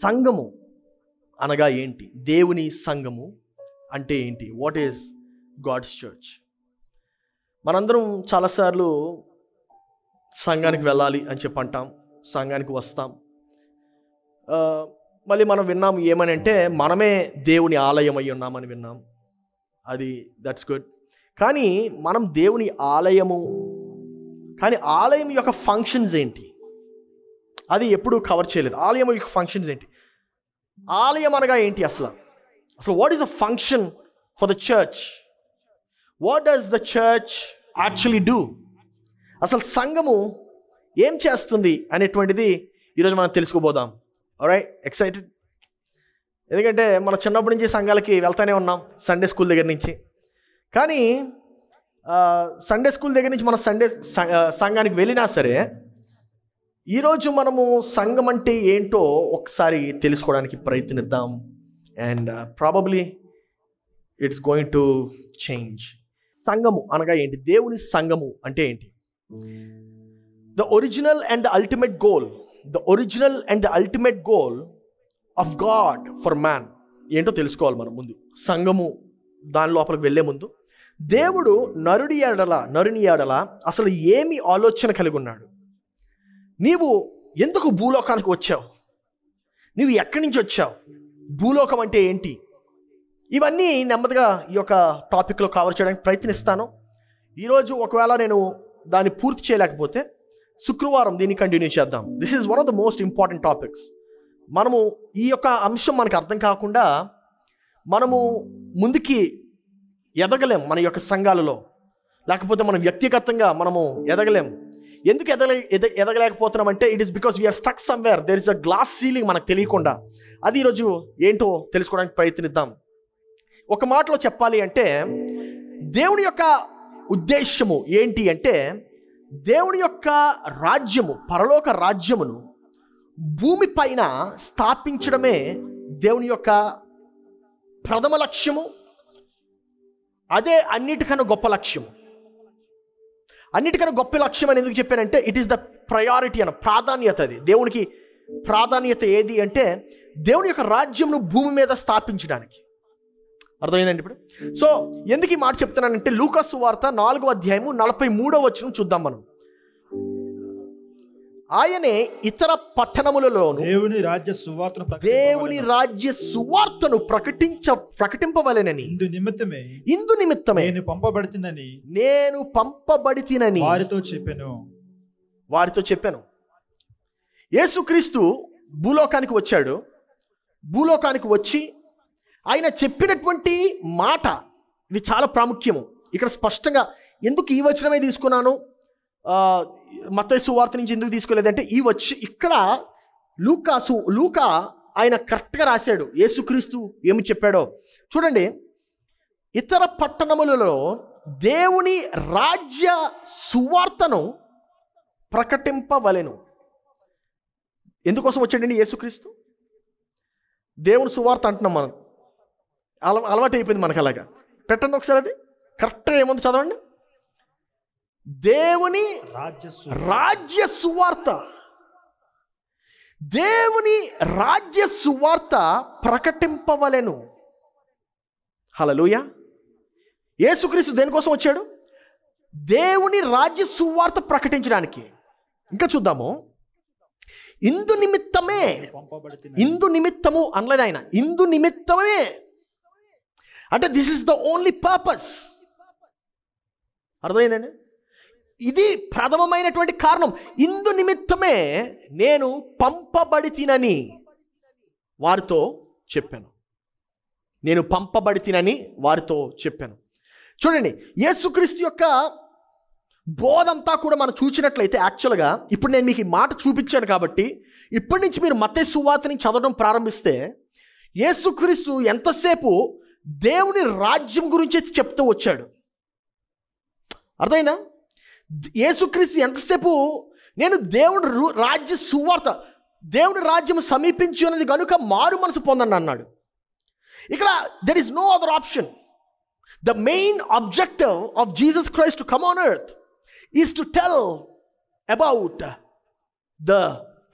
సంఘము అనగా ఏంటి దేవుని సంఘము అంటే ఏంటి వాట్ ఈస్ గాడ్స్ చర్చ్ మనందరం చాలాసార్లు సంఘానికి వెళ్ళాలి అని చెప్పి అంటాం సంఘానికి వస్తాం మళ్ళీ మనం విన్నాం ఏమని అంటే మనమే దేవుని ఆలయం అయి ఉన్నామని విన్నాం అది దట్స్ గుడ్ కానీ మనం దేవుని ఆలయము కానీ ఆలయం యొక్క ఫంక్షన్స్ ఏంటి అది ఎప్పుడూ కవర్ చేయలేదు ఆలయం యొక్క ఫంక్షన్స్ ఏంటి ఆలయం అనగా ఏంటి అసలు అసలు what is the function for the church what does the church actually do అసలు సంఘము ఏం చేస్తుంది అనేటువంటిది ఈరోజు మనం తెలుసుకోబోదాం రైట్ ఎక్సైటెడ్ ఎందుకంటే మన చిన్నప్పటి నుంచి సంఘాలకి వెళ్తానే ఉన్నాం సండే స్కూల్ దగ్గర నుంచి కానీ సండే స్కూల్ దగ్గర నుంచి మనం సండే సంఘానికి వెళ్ళినా సరే ఈరోజు మనము సంఘం అంటే ఏంటో ఒకసారి తెలుసుకోవడానికి ప్రయత్నిద్దాం and probably it's going to change సంఘము అనగా ఏంటి దేవుని సంఘము అంటే ఏంటి the original and the ultimate goal the original and the ultimate goal of God for man ఏంటో తెలుసుకోవాలి మనం ముందు సంఘము దాని లోపలికి వెళ్ళే ముందు దేవుడు నరుడి ఏడల నరుని ఏడల అసలు ఏమి ఆలోచన కలిగి ఉన్నాడు నీవు ఎందుకు భూలోకానికి వచ్చావు నువ్వు ఎక్కడి నుంచి వచ్చావు భూలోకం అంటే ఏంటి ఇవన్నీ నెమ్మదిగా ఈ యొక్క టాపిక్లో కవర్ చేయడానికి ప్రయత్నిస్తాను ఈరోజు ఒకవేళ నేను దాన్ని పూర్తి చేయలేకపోతే శుక్రవారం దీన్ని కంటిన్యూ చేద్దాం this is one of the most important topics మనము ఈ యొక్క అంశం మనకు అర్థం కాకుండా మనము ముందుకి ఎదగలేం మన యొక్క సంఘాలలో లేకపోతే మనం వ్యక్తిగతంగా మనము ఎదగలేం ఎందుకు ఎదగలే ఎద ఎదగలేకపోతున్నామంటే it is because we are stuck somewhere there is a glass ceiling మనకు తెలియకుండా అది ఈరోజు ఏంటో తెలుసుకోవడానికి ప్రయత్నిద్దాం ఒక మాటలో చెప్పాలి అంటే దేవుని యొక్క ఉద్దేశము ఏంటి అంటే దేవుని యొక్క రాజ్యము పరలోక రాజ్యమును భూమి పైన స్థాపించడమే దేవుని యొక్క ప్రథమ లక్ష్యము అదే అన్నిటికన్నా గొప్ప లక్ష్యము అన్నిటికన్నా గొప్ప లక్ష్యం అని ఎందుకు చెప్పానంటే ఇట్ ఈస్ ద ప్రయారిటీ అని ప్రాధాన్యత అది దేవునికి ప్రాధాన్యత ఏది అంటే దేవుని యొక్క రాజ్యంను భూమి మీద స్థాపించడానికి అర్థమైందండి ఇప్పుడు సో ఎందుకు ఈ మాట చెప్తున్నానంటే లూకస్ వార్త నాలుగో అధ్యాయము నలభై మూడో వచ్చిన చూద్దాం మనం ఆయనే ఇతర పట్టణములలో దేవుని రాజ్య సువార్తను దేవుని రాజ్య సువార్తను ప్రకటించ ప్రకటింపవలెనని ఇందు నిమిత్తమే ఇందు నిమిత్తమే నేను పంపబడుతున్నని నేను పంపబడితినని వారితో చెప్పాను వారితో చెప్పాను యేసుక్రీస్తు భూలోకానికి వచ్చాడు భూలోకానికి వచ్చి ఆయన చెప్పినటువంటి మాట ఇది చాలా ప్రాముఖ్యము ఇక్కడ స్పష్టంగా ఎందుకు ఈ వచనమే తీసుకున్నాను మత్తయి సువార్త నుంచి ఎందుకు తీసుకోలేదంటే ఈ వచ్చి ఇక్కడ లూకా సు లూకా ఆయన కరెక్ట్గా రాశాడు యేసుక్రీస్తు ఏమి చెప్పాడో చూడండి ఇతర పట్టణములలో దేవుని రాజ్య సువార్తను ప్రకటింపవలెను ఎందుకోసం వచ్చాడండి యేసుక్రీస్తు దేవుని సువార్త అంటున్నాం మనం అలవాటు అయిపోయింది మనకు అలాగా పెట్టండి ఒకసారి అది కరెక్ట్గా ఏముంది చదవండి దేవుని రాజ్య రాజ్య సువార్త దేవుని రాజ్య సువార్త ప్రకటింపవలెను హలలుయ యేసుక్రీస్తు దేనికోసం వచ్చాడు దేవుని రాజ్య సువార్త ప్రకటించడానికి ఇంకా చూద్దాము ఇందు నిమిత్తమే ఇందు నిమిత్తము అనలేదు ఆయన ఇందు నిమిత్తమే అంటే this is the only purpose అర్థమైందండి ఇది ప్రథమమైనటువంటి కారణం ఇందు నిమిత్తమే నేను పంపబడి తినని వారితో చెప్పాను నేను పంపబడి తినని వారితో చెప్పాను చూడండి యేసుక్రీస్తు యొక్క బోధంతా కూడా మనం చూసినట్లయితే యాక్చువల్గా ఇప్పుడు నేను మీకు ఈ మాట చూపించాను కాబట్టి ఇప్పటి నుంచి మీరు మతే సువాతని చదవడం ప్రారంభిస్తే యేసుక్రీస్తు ఎంతసేపు దేవుని రాజ్యం గురించి చెప్తూ వచ్చాడు అర్థమైనా యేసుక్రీస్తు ఎంతసేపు నేను దేవుడు రాజ్య సువార్త దేవుడి రాజ్యం సమీపించి ఉన్నది కనుక మారు మనసు పొందండి అన్నాడు ఇక్కడ there is no other option the main objective of Jesus Christ to come on earth is to tell about the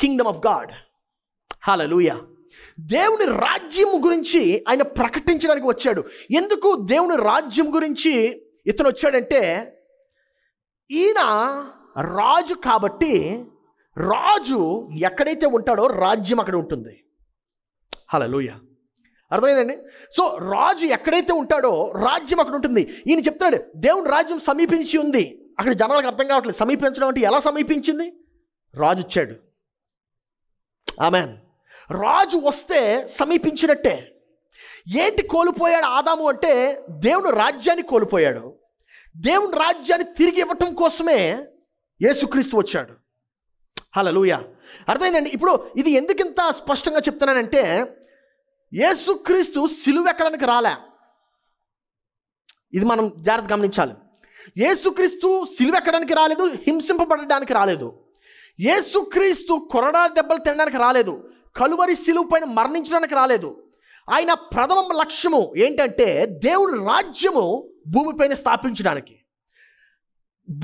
kingdom of God హాలూయా దేవుని రాజ్యం గురించి ఆయన ప్రకటించడానికి వచ్చాడు ఎందుకు దేవుని రాజ్యం గురించి ఇతను వచ్చాడంటే ఈయన రాజు కాబట్టి రాజు ఎక్కడైతే ఉంటాడో రాజ్యం అక్కడ ఉంటుంది హలో లూయ అర్థమైందండి సో రాజు ఎక్కడైతే ఉంటాడో రాజ్యం అక్కడ ఉంటుంది ఈయన చెప్తున్నాడు దేవుని రాజ్యం సమీపించి ఉంది అక్కడ జనాలకు అర్థం కావట్లేదు సమీపించడం అంటే ఎలా సమీపించింది రాజు వచ్చాడు ఆమెన్ రాజు వస్తే సమీపించినట్టే ఏంటి కోల్పోయాడు ఆదాము అంటే దేవుడు రాజ్యాన్ని కోల్పోయాడు దేవుని రాజ్యాన్ని తిరిగి ఇవ్వటం కోసమే యేసుక్రీస్తు వచ్చాడు హలో లూయ అర్థమైందండి ఇప్పుడు ఇది ఎందుకు ఇంత స్పష్టంగా చెప్తున్నానంటే యేసుక్రీస్తు సిలువెక్కడానికి రాలే ఇది మనం జాగ్రత్త గమనించాలి యేసుక్రీస్తు సిలువెక్కడానికి రాలేదు హింసింపబడడానికి రాలేదు ఏసుక్రీస్తు కొరడా దెబ్బలు తినడానికి రాలేదు కలువరి సిలువు పైన మరణించడానికి రాలేదు ఆయన ప్రథమ లక్ష్యము ఏంటంటే దేవుని రాజ్యము భూమిపైన స్థాపించడానికి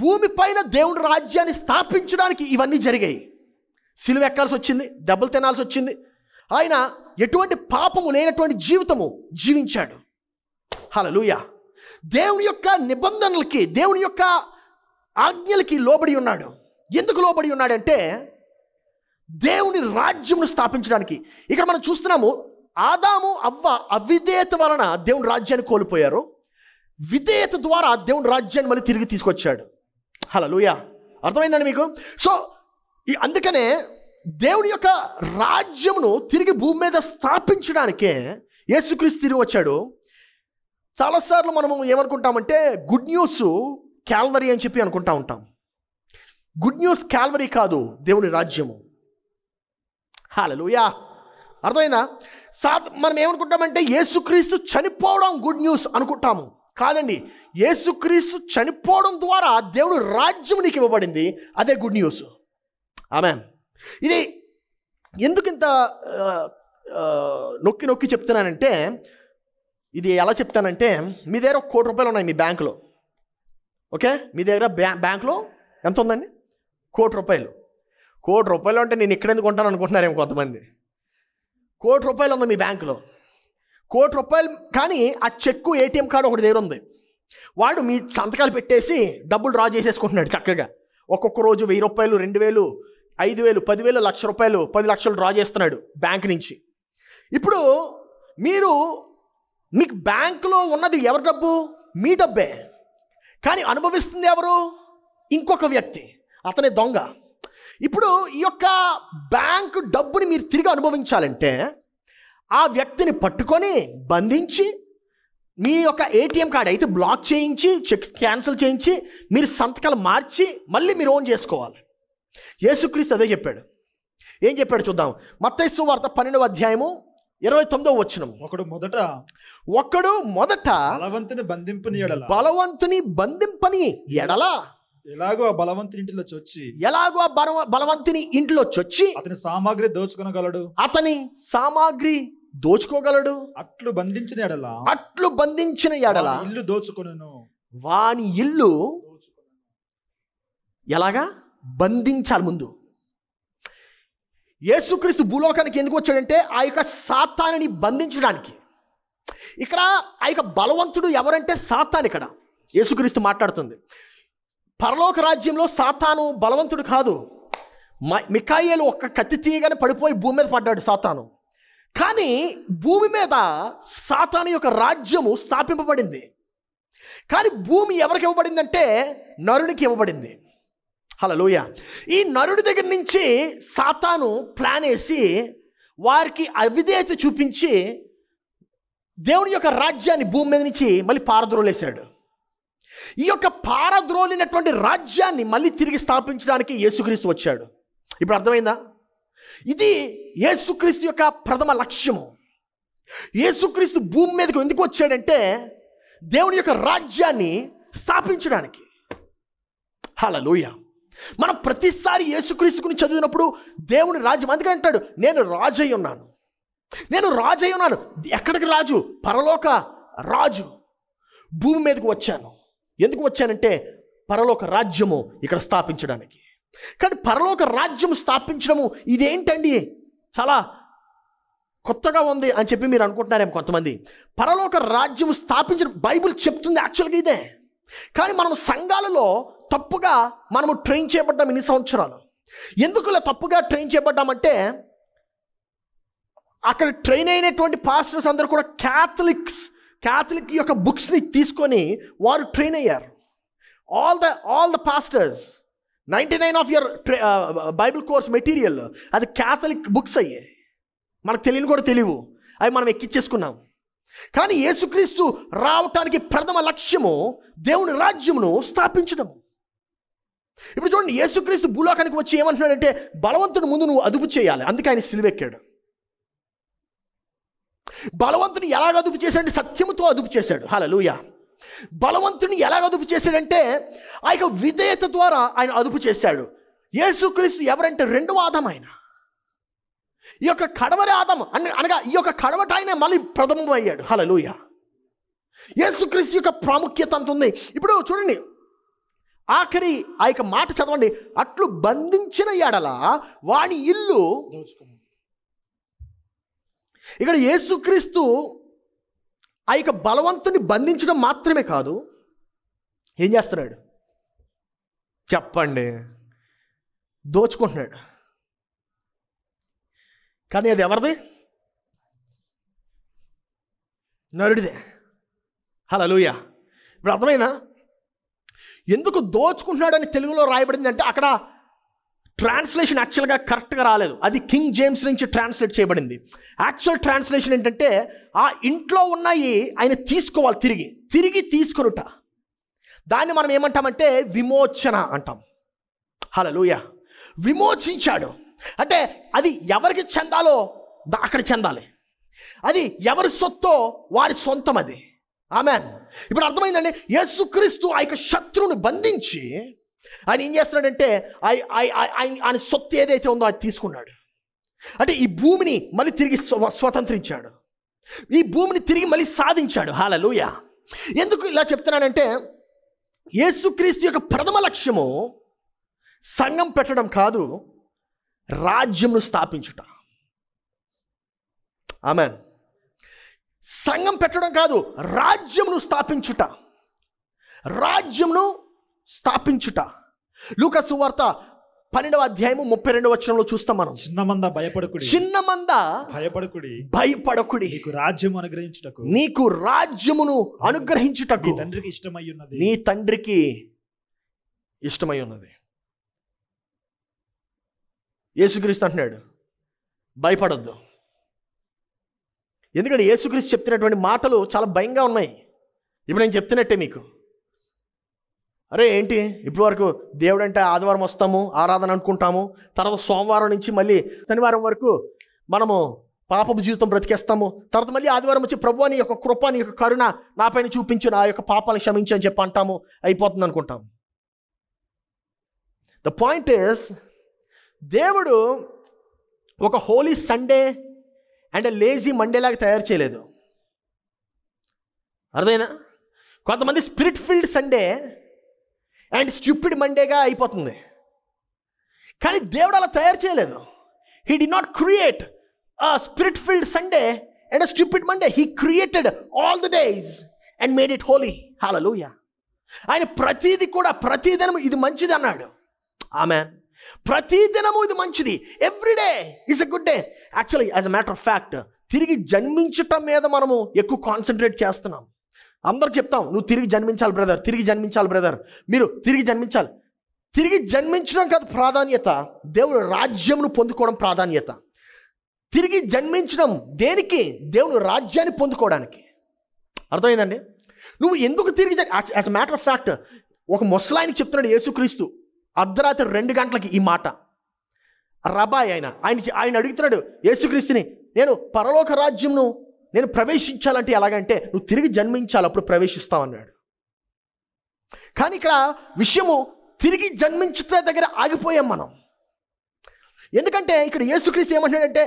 భూమిపైన దేవుని రాజ్యాన్ని స్థాపించడానికి ఇవన్నీ జరిగాయి సిలువ ఎక్కాల్సి వచ్చింది దెబ్బలు తినాల్సి వచ్చింది ఆయన ఎటువంటి పాపము లేనటువంటి జీవితము జీవించాడు హలలుయ దేవుని యొక్క నిబంధనలకి దేవుని యొక్క ఆజ్ఞలకి లోబడి ఉన్నాడు ఎందుకు లోబడి ఉన్నాడంటే దేవుని రాజ్యమును స్థాపించడానికి ఇక్కడ మనం చూస్తున్నాము ఆదాము అవ్వ అవిధేయత వలన దేవుని రాజ్యాన్ని కోల్పోయారు విధేయత ద్వారా దేవుని రాజ్యాన్ని మళ్ళీ తిరిగి తీసుకొచ్చాడు హలో లూయా అర్థమైందండి మీకు సో అందుకనే దేవుని యొక్క రాజ్యమును తిరిగి భూమి మీద స్థాపించడానికే యేసుక్రీస్తు తిరిగి వచ్చాడు చాలాసార్లు మనము ఏమనుకుంటామంటే గుడ్ న్యూస్ క్యాల్వరీ అని చెప్పి అనుకుంటా ఉంటాం గుడ్ న్యూస్ క్యాల్వరీ కాదు దేవుని రాజ్యము హాలలుయా అర్థమైందా సా మనం ఏమనుకుంటామంటే యేసుక్రీస్తు చనిపోవడం గుడ్ న్యూస్ అనుకుంటాము కాదండి యేసుక్రీస్తు చనిపోవడం ద్వారా దేవుడు రాజ్యం నీకు ఇవ్వబడింది అదే గుడ్ న్యూస్ ఆమె ఇది ఎందుకు ఇంత నొక్కి నొక్కి చెప్తున్నానంటే ఇది ఎలా చెప్తానంటే మీ దగ్గర ఒక కోటి రూపాయలు ఉన్నాయి మీ బ్యాంకులో ఓకే మీ దగ్గర బ్యా బ్యాంకులో ఎంత ఉందండి కోటి రూపాయలు కోటి రూపాయలు అంటే నేను ఇక్కడ ఎందుకు ఉంటాను అనుకుంటున్నారేమో కొంతమంది కోటి రూపాయలు ఉంది మీ బ్యాంకులో కోటి రూపాయలు కానీ ఆ చెక్కు ఏటీఎం కార్డు ఒకటి దగ్గర ఉంది వాడు మీ సంతకాలు పెట్టేసి డబ్బులు డ్రా చేసేసుకుంటున్నాడు చక్కగా ఒక్కొక్క రోజు వెయ్యి రూపాయలు రెండు వేలు ఐదు వేలు పదివేలు లక్ష రూపాయలు పది లక్షలు డ్రా చేస్తున్నాడు బ్యాంక్ నుంచి ఇప్పుడు మీరు మీకు బ్యాంకులో ఉన్నది ఎవరి డబ్బు మీ డబ్బే కానీ అనుభవిస్తుంది ఎవరు ఇంకొక వ్యక్తి అతనే దొంగ ఇప్పుడు ఈ యొక్క బ్యాంకు డబ్బుని మీరు తిరిగి అనుభవించాలంటే ఆ వ్యక్తిని పట్టుకొని బంధించి మీ యొక్క ఏటీఎం కార్డ్ అయితే బ్లాక్ చేయించి చెక్స్ క్యాన్సిల్ చేయించి మీరు సంతకాలు మార్చి మళ్ళీ మీరు ఓన్ చేసుకోవాలి యేసుక్రీస్తు అదే చెప్పాడు ఏం చెప్పాడు చూద్దాం మత్తైసు వార్త పన్నెండవ అధ్యాయము ఇరవై తొమ్మిదో వచ్చిన ఒకడు మొదట ఒకడు మొదట బలవంతుని బంధింపుని ఎడల బలవంతుని బంధింపని ఎడల ఎలాగో ఆ బలవంతుని ఇంటిలో చొచ్చి ఎలాగో ఆ బలవ బలవంతుని ఇంటిలో చొచ్చి అతని సామాగ్రి దోచుకునగలడు అతని సామాగ్రి దోచుకోగలడు అట్లు బంధించిన ఎడల అట్లు బంధించిన ఎడల ఇల్లు దోచుకొనను వాని ఇల్లు ఎలాగా బంధించాలి ముందు యేసుక్రీస్తు భూలోకానికి ఎందుకు వచ్చాడంటే ఆ యొక్క సాతానిని బంధించడానికి ఇక్కడ ఆ యొక్క బలవంతుడు ఎవరంటే సాతాన్ ఇక్కడ యేసుక్రీస్తు మాట్లాడుతుంది పరలోక రాజ్యంలో సాతాను బలవంతుడు కాదు మిఖాయిలు ఒక్క కత్తి తీయగానే పడిపోయి భూమి మీద పడ్డాడు సాతాను కానీ భూమి మీద సాతాను యొక్క రాజ్యము స్థాపింపబడింది కానీ భూమి ఎవరికి ఇవ్వబడిందంటే నరునికి ఇవ్వబడింది హలోయ ఈ నరుడి దగ్గర నుంచి సాతాను ప్లాన్ వేసి వారికి అవిధేయత చూపించి దేవుని యొక్క రాజ్యాన్ని భూమి మీద నుంచి మళ్ళీ పారద్రోలేశాడు ఈ యొక్క పారద్రోలినటువంటి రాజ్యాన్ని మళ్ళీ తిరిగి స్థాపించడానికి యేసుక్రీస్తు వచ్చాడు ఇప్పుడు అర్థమైందా ఇది యేసుక్రీస్తు యొక్క ప్రథమ లక్ష్యము యేసుక్రీస్తు భూమి మీదకు ఎందుకు వచ్చాడంటే దేవుని యొక్క రాజ్యాన్ని స్థాపించడానికి లూయ మనం ప్రతిసారి యేసుక్రీస్తు గురించి చదివినప్పుడు దేవుని రాజ్యం అందుకని అంటాడు నేను రాజయ్య ఉన్నాను నేను రాజయ్య ఉన్నాను ఎక్కడికి రాజు పరలోక రాజు భూమి మీదకు వచ్చాను ఎందుకు వచ్చానంటే పరలోక రాజ్యము ఇక్కడ స్థాపించడానికి కానీ పరలోక రాజ్యం స్థాపించడము ఇదేంటండి చాలా కొత్తగా ఉంది అని చెప్పి మీరు అనుకుంటున్నారేమో కొంతమంది పరలోక రాజ్యం స్థాపించడం బైబిల్ చెప్తుంది యాక్చువల్గా ఇదే కానీ మనం సంఘాలలో తప్పుగా మనము ట్రైన్ చేయబడ్డాం ఇన్ని సంవత్సరాలు ఎందుకు ఇలా తప్పుగా ట్రైన్ చేయబడ్డామంటే అక్కడ ట్రైన్ అయినటువంటి పాస్టర్స్ అందరూ కూడా క్యాథలిక్స్ క్యాథలిక్ యొక్క బుక్స్ని తీసుకొని వారు ట్రైన్ అయ్యారు all the all the pastors ninety nine of your Bible course material అది క్యాథలిక్ బుక్స్ అయ్యాయి మనకు తెలియని కూడా తెలియవు అవి మనం ఎక్కిచ్చేసుకున్నాం కానీ యేసుక్రీస్తు రావటానికి ప్రథమ లక్ష్యము దేవుని రాజ్యమును స్థాపించడము ఇప్పుడు చూడండి యేసుక్రీస్తు భూలోకానికి వచ్చి ఏమంటున్నాడంటే బలవంతుడు ముందు నువ్వు అదుపు చేయాలి అందుకే ఆయన సిలివెక్కాడు బలవంతుని ఎలాగ అదుపు చేశాడంటే సత్యముతో అదుపు చేశాడు లూయ బలవంతుని ఎలాగ అదుపు చేశాడంటే ఆ యొక్క విధేయత ద్వారా ఆయన అదుపు చేశాడు యేసుక్రీస్తు ఎవరంటే రెండవ ఆదం ఆయన ఈ యొక్క కడవరి ఆదం అని అనగా ఈ యొక్క కడవట ఆయన మళ్ళీ ప్రథమం అయ్యాడు లూయ యేసుక్రీస్తు యొక్క ప్రాముఖ్యత అంత ఉంది ఇప్పుడు చూడండి ఆఖరి ఆ యొక్క మాట చదవండి అట్లు బంధించిన ఎడల వాని ఇల్లు దోచుకున్నాడు ఇక్కడ యేసుక్రీస్తు ఆ యొక్క బలవంతుని బంధించడం మాత్రమే కాదు ఏం చేస్తున్నాడు చెప్పండి దోచుకుంటున్నాడు కానీ అది ఎవరిది నరుడిదే హలో లూయ ఇప్పుడు అర్థమైనా ఎందుకు దోచుకుంటున్నాడని తెలుగులో రాయబడింది అంటే అక్కడ ట్రాన్స్లేషన్ యాక్చువల్గా కరెక్ట్గా రాలేదు అది కింగ్ జేమ్స్ నుంచి ట్రాన్స్లేట్ చేయబడింది యాక్చువల్ ట్రాన్స్లేషన్ ఏంటంటే ఆ ఇంట్లో ఉన్నాయి ఆయన తీసుకోవాలి తిరిగి తిరిగి తీసుకునుట దాన్ని మనం ఏమంటామంటే విమోచన అంటాం హలలుయ విమోచించాడు అంటే అది ఎవరికి చెందాలో అక్కడ చెందాలి అది ఎవరి సొత్తో వారి సొంతం అది ఆమెన్ ఇప్పుడు అర్థమైందండి యేసుక్రీస్తు ఆ యొక్క శత్రువుని బంధించి ఆయన ఏం చేస్తున్నాడంటే ఆయన సొత్తు ఏదైతే ఉందో అది తీసుకున్నాడు అంటే ఈ భూమిని మళ్ళీ తిరిగి స్వతంత్రించాడు ఈ భూమిని తిరిగి మళ్ళీ సాధించాడు హాలలుయ ఎందుకు ఇలా చెప్తున్నానంటే యేసుక్రీస్తు యొక్క ప్రథమ లక్ష్యము సంఘం పెట్టడం కాదు రాజ్యంను స్థాపించుట ఆమెన్ సంఘం పెట్టడం కాదు రాజ్యమును స్థాపించుట రాజ్యంను స్థాపించుట లూక సువార్త పన్నెండవ అధ్యాయము ముప్పై రెండవ వచ్చరంలో చూస్తాం మనం చిన్నమంద భయపడకుడి మంద భయపడకుడి భయపడకుడి నీకు రాజ్యము అనుగ్రహించుటకు నీకు రాజ్యమును అనుగ్రహించుటకు నీ తండ్రికి ఇష్టమై ఉన్నది నీ తండ్రికి ఇష్టమై ఉన్నది యేసుక్రీస్తు అంటున్నాడు భయపడొద్దు ఎందుకంటే యేసుక్రీస్తు చెప్తున్నటువంటి మాటలు చాలా భయంగా ఉన్నాయి ఇప్పుడు నేను చెప్తున్నట్టే మీకు అరే ఏంటి ఇప్పటివరకు దేవుడు అంటే ఆదివారం వస్తాము ఆరాధన అనుకుంటాము తర్వాత సోమవారం నుంచి మళ్ళీ శనివారం వరకు మనము పాపపు జీవితం బ్రతికేస్తాము తర్వాత మళ్ళీ ఆదివారం వచ్చి ప్రభు అని యొక్క కృప నీ యొక్క కరుణ నాపైన చూపించు నా యొక్క పాపాలను క్షమించు అని చెప్పి అంటాము అయిపోతుంది అనుకుంటాం ద పాయింట్ ఇస్ దేవుడు ఒక హోలీ సండే అండ్ లేజీ మండేలాగా తయారు చేయలేదు అర్థమైనా కొంతమంది spirit filled Sunday and stupid మండేగా అయిపోతుంది కానీ దేవుడు అలా తయారు చేయలేదు he did not create spirit filled Sunday and stupid Monday he created all the days and made it holy హాలూయా ఆయన ప్రతిదీ కూడా ప్రతిదినము ఇది మంచిది అన్నాడు ఆమె ప్రతిదినము ఇది మంచిది every day is a good day actually as a matter of fact తిరిగి జన్మించటం మీద మనము ఎక్కువ కాన్సన్ట్రేట్ చేస్తున్నాం అందరు చెప్తాం నువ్వు తిరిగి జన్మించాలి బ్రదర్ తిరిగి జన్మించాలి బ్రదర్ మీరు తిరిగి జన్మించాలి తిరిగి జన్మించడం కాదు ప్రాధాన్యత దేవుడు రాజ్యంను పొందుకోవడం ప్రాధాన్యత తిరిగి జన్మించడం దేనికి దేవుడు రాజ్యాన్ని పొందుకోవడానికి అర్థమైందండి నువ్వు ఎందుకు తిరిగి as a matter of fact ఒక ముసలాయిని చెప్తున్నాడు యేసుక్రీస్తు అర్ధరాత్రి రెండు గంటలకి ఈ మాట రబాయ్ ఆయన ఆయనకి ఆయన అడుగుతున్నాడు యేసుక్రీస్తుని నేను పరలోక రాజ్యంను నేను ప్రవేశించాలంటే ఎలాగంటే నువ్వు తిరిగి జన్మించాలి అప్పుడు ప్రవేశిస్తావు అన్నాడు కానీ ఇక్కడ విషయము తిరిగి జన్మించుట దగ్గర ఆగిపోయాం మనం ఎందుకంటే ఇక్కడ యేసుక్రీస్తు ఏమంటున్నాడంటే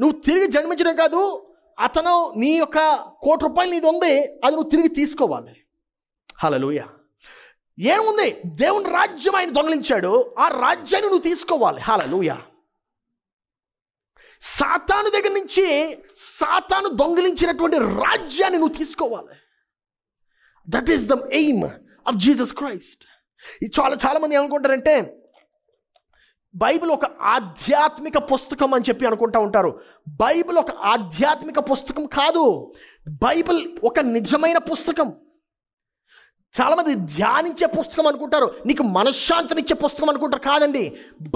నువ్వు తిరిగి జన్మించడం కాదు అతను నీ యొక్క కోటి రూపాయలు నీది ఉంది అది నువ్వు తిరిగి తీసుకోవాలి హలలుయ ఏముంది దేవుని రాజ్యం ఆయన దొంగలించాడు ఆ రాజ్యాన్ని నువ్వు తీసుకోవాలి హలలుయా సాతాను దగ్గర నుంచి సాతాను దొంగిలించినటువంటి రాజ్యాన్ని నువ్వు తీసుకోవాలి that is the aim of Jesus Christ ఇది చాలా చాలామంది ఏమనుకుంటారంటే బైబిల్ ఒక ఆధ్యాత్మిక పుస్తకం అని చెప్పి అనుకుంటా ఉంటారు బైబిల్ ఒక ఆధ్యాత్మిక పుస్తకం కాదు బైబిల్ ఒక నిజమైన పుస్తకం చాలామంది ధ్యానించే పుస్తకం అనుకుంటారు నీకు మనశ్శాంతినిచ్చే పుస్తకం అనుకుంటారు కాదండి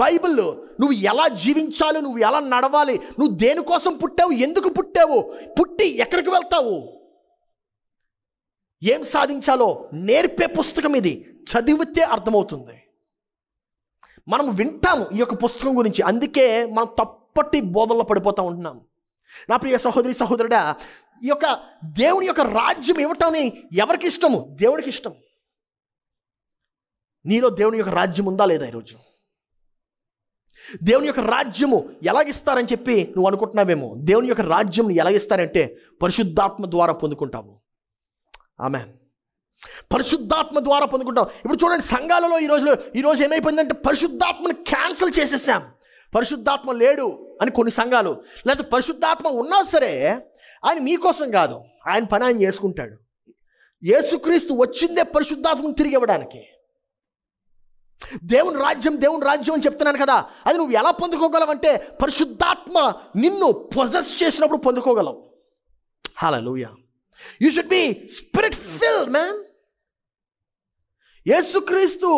బైబిల్ నువ్వు ఎలా జీవించాలి నువ్వు ఎలా నడవాలి నువ్వు దేనికోసం పుట్టావు ఎందుకు పుట్టావు పుట్టి ఎక్కడికి వెళ్తావు ఏం సాధించాలో నేర్పే పుస్తకం ఇది చదివితే అర్థమవుతుంది మనం వింటాము ఈ యొక్క పుస్తకం గురించి అందుకే మనం తప్పటి బోధల్లో పడిపోతూ ఉంటున్నాం నా ప్రియ సహోదరి సహోదరుడా ఈ యొక్క దేవుని యొక్క రాజ్యం ఇవ్వటమని ఎవరికి ఇష్టము దేవునికి ఇష్టం నీలో దేవుని యొక్క రాజ్యం ఉందా లేదా ఈరోజు దేవుని యొక్క రాజ్యము ఎలాగిస్తారని చెప్పి నువ్వు అనుకుంటున్నావేమో దేవుని యొక్క రాజ్యం ఎలాగిస్తారంటే పరిశుద్ధాత్మ ద్వారా పొందుకుంటాము ఆమె పరిశుద్ధాత్మ ద్వారా పొందుకుంటాం ఇప్పుడు చూడండి సంఘాలలో ఈరోజు ఈరోజు ఏమైపోయిందంటే పరిశుద్ధాత్మను క్యాన్సిల్ చేసేసాం పరిశుద్ధాత్మ లేడు అని కొన్ని సంఘాలు లేదా పరిశుద్ధాత్మ ఉన్నా సరే ఆయన మీకోసం కాదు ఆయన పని ఆయన చేసుకుంటాడు యేసుక్రీస్తు వచ్చిందే పరిశుద్ధాత్మను తిరిగి ఇవ్వడానికి దేవుని రాజ్యం దేవుని రాజ్యం అని చెప్తున్నాను కదా అది నువ్వు ఎలా పొందుకోగలవంటే పరిశుద్ధాత్మ నిన్ను పొజెస్ చేసినప్పుడు పొందుకోగలవు లూయ you should be spirit fill man యేసుక్రీస్తు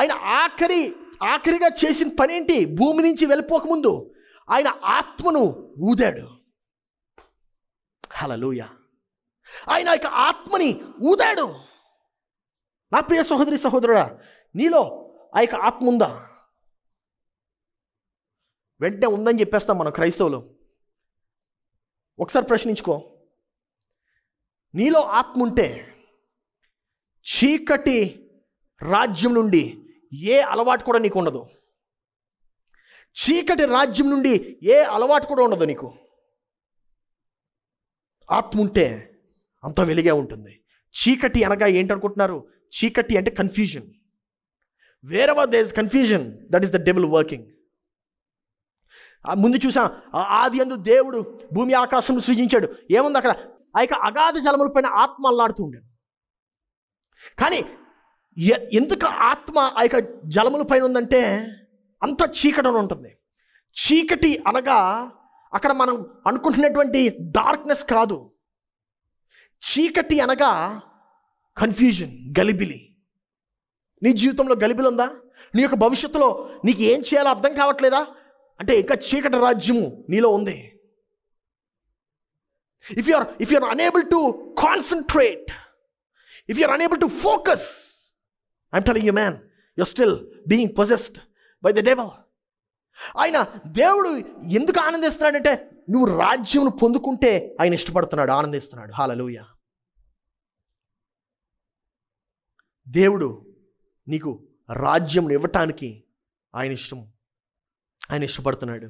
ఆయన ఆఖరి ఆఖరిగా చేసిన ఏంటి భూమి నుంచి వెళ్ళిపోకముందు ఆయన ఆత్మను ఊదాడు హలలుయ ఆయన యొక్క ఆత్మని ఊదాడు నా ప్రియ సహోదరి సహోదరుడా నీలో ఆ యొక్క ఆత్మ ఉందా వెంటనే ఉందని చెప్పేస్తాం మనం క్రైస్తవులు ఒకసారి ప్రశ్నించుకో నీలో ఆత్మ ఉంటే చీకటి రాజ్యం నుండి ఏ అలవాటు కూడా నీకు ఉండదు చీకటి రాజ్యం నుండి ఏ అలవాటు కూడా ఉండదు నీకు ఆత్మ ఉంటే అంత వెలిగే ఉంటుంది చీకటి అనగా ఏంటనుకుంటున్నారు చీకటి అంటే confusion wherever there is confusion that is the devil working ముందు చూసాం ఆది అందు దేవుడు భూమి ఆకాశం సృజించాడు ఏముంది అక్కడ ఆ యొక్క అగాధ జలముల పైన ఆత్మ అల్లాడుతూ ఉండాడు కానీ ఎందుకు ఆత్మ ఆ యొక్క జలముల పైన ఉందంటే అంత చీకటి ఉంటుంది చీకటి అనగా అక్కడ మనం అనుకుంటున్నటువంటి డార్క్నెస్ కాదు చీకటి అనగా కన్ఫ్యూజన్ గలిబిలి నీ జీవితంలో గలిబిలి ఉందా నీ యొక్క భవిష్యత్తులో నీకు ఏం చేయాలో అర్థం కావట్లేదా అంటే ఇంకా చీకటి రాజ్యము నీలో ఉంది if you're if you're unable to concentrate if you're unable to focus I'm telling you man you still being possessed by the devil ఆయన దేవుడు ఎందుకు ఆనందిస్తున్నాడంటే నువ్వు రాజ్యంను పొందుకుంటే ఆయన ఇష్టపడుతున్నాడు ఆనందిస్తున్నాడు హాలలోయ దేవుడు నీకు రాజ్యం ఇవ్వటానికి ఆయన ఇష్టం ఆయన ఇష్టపడుతున్నాడు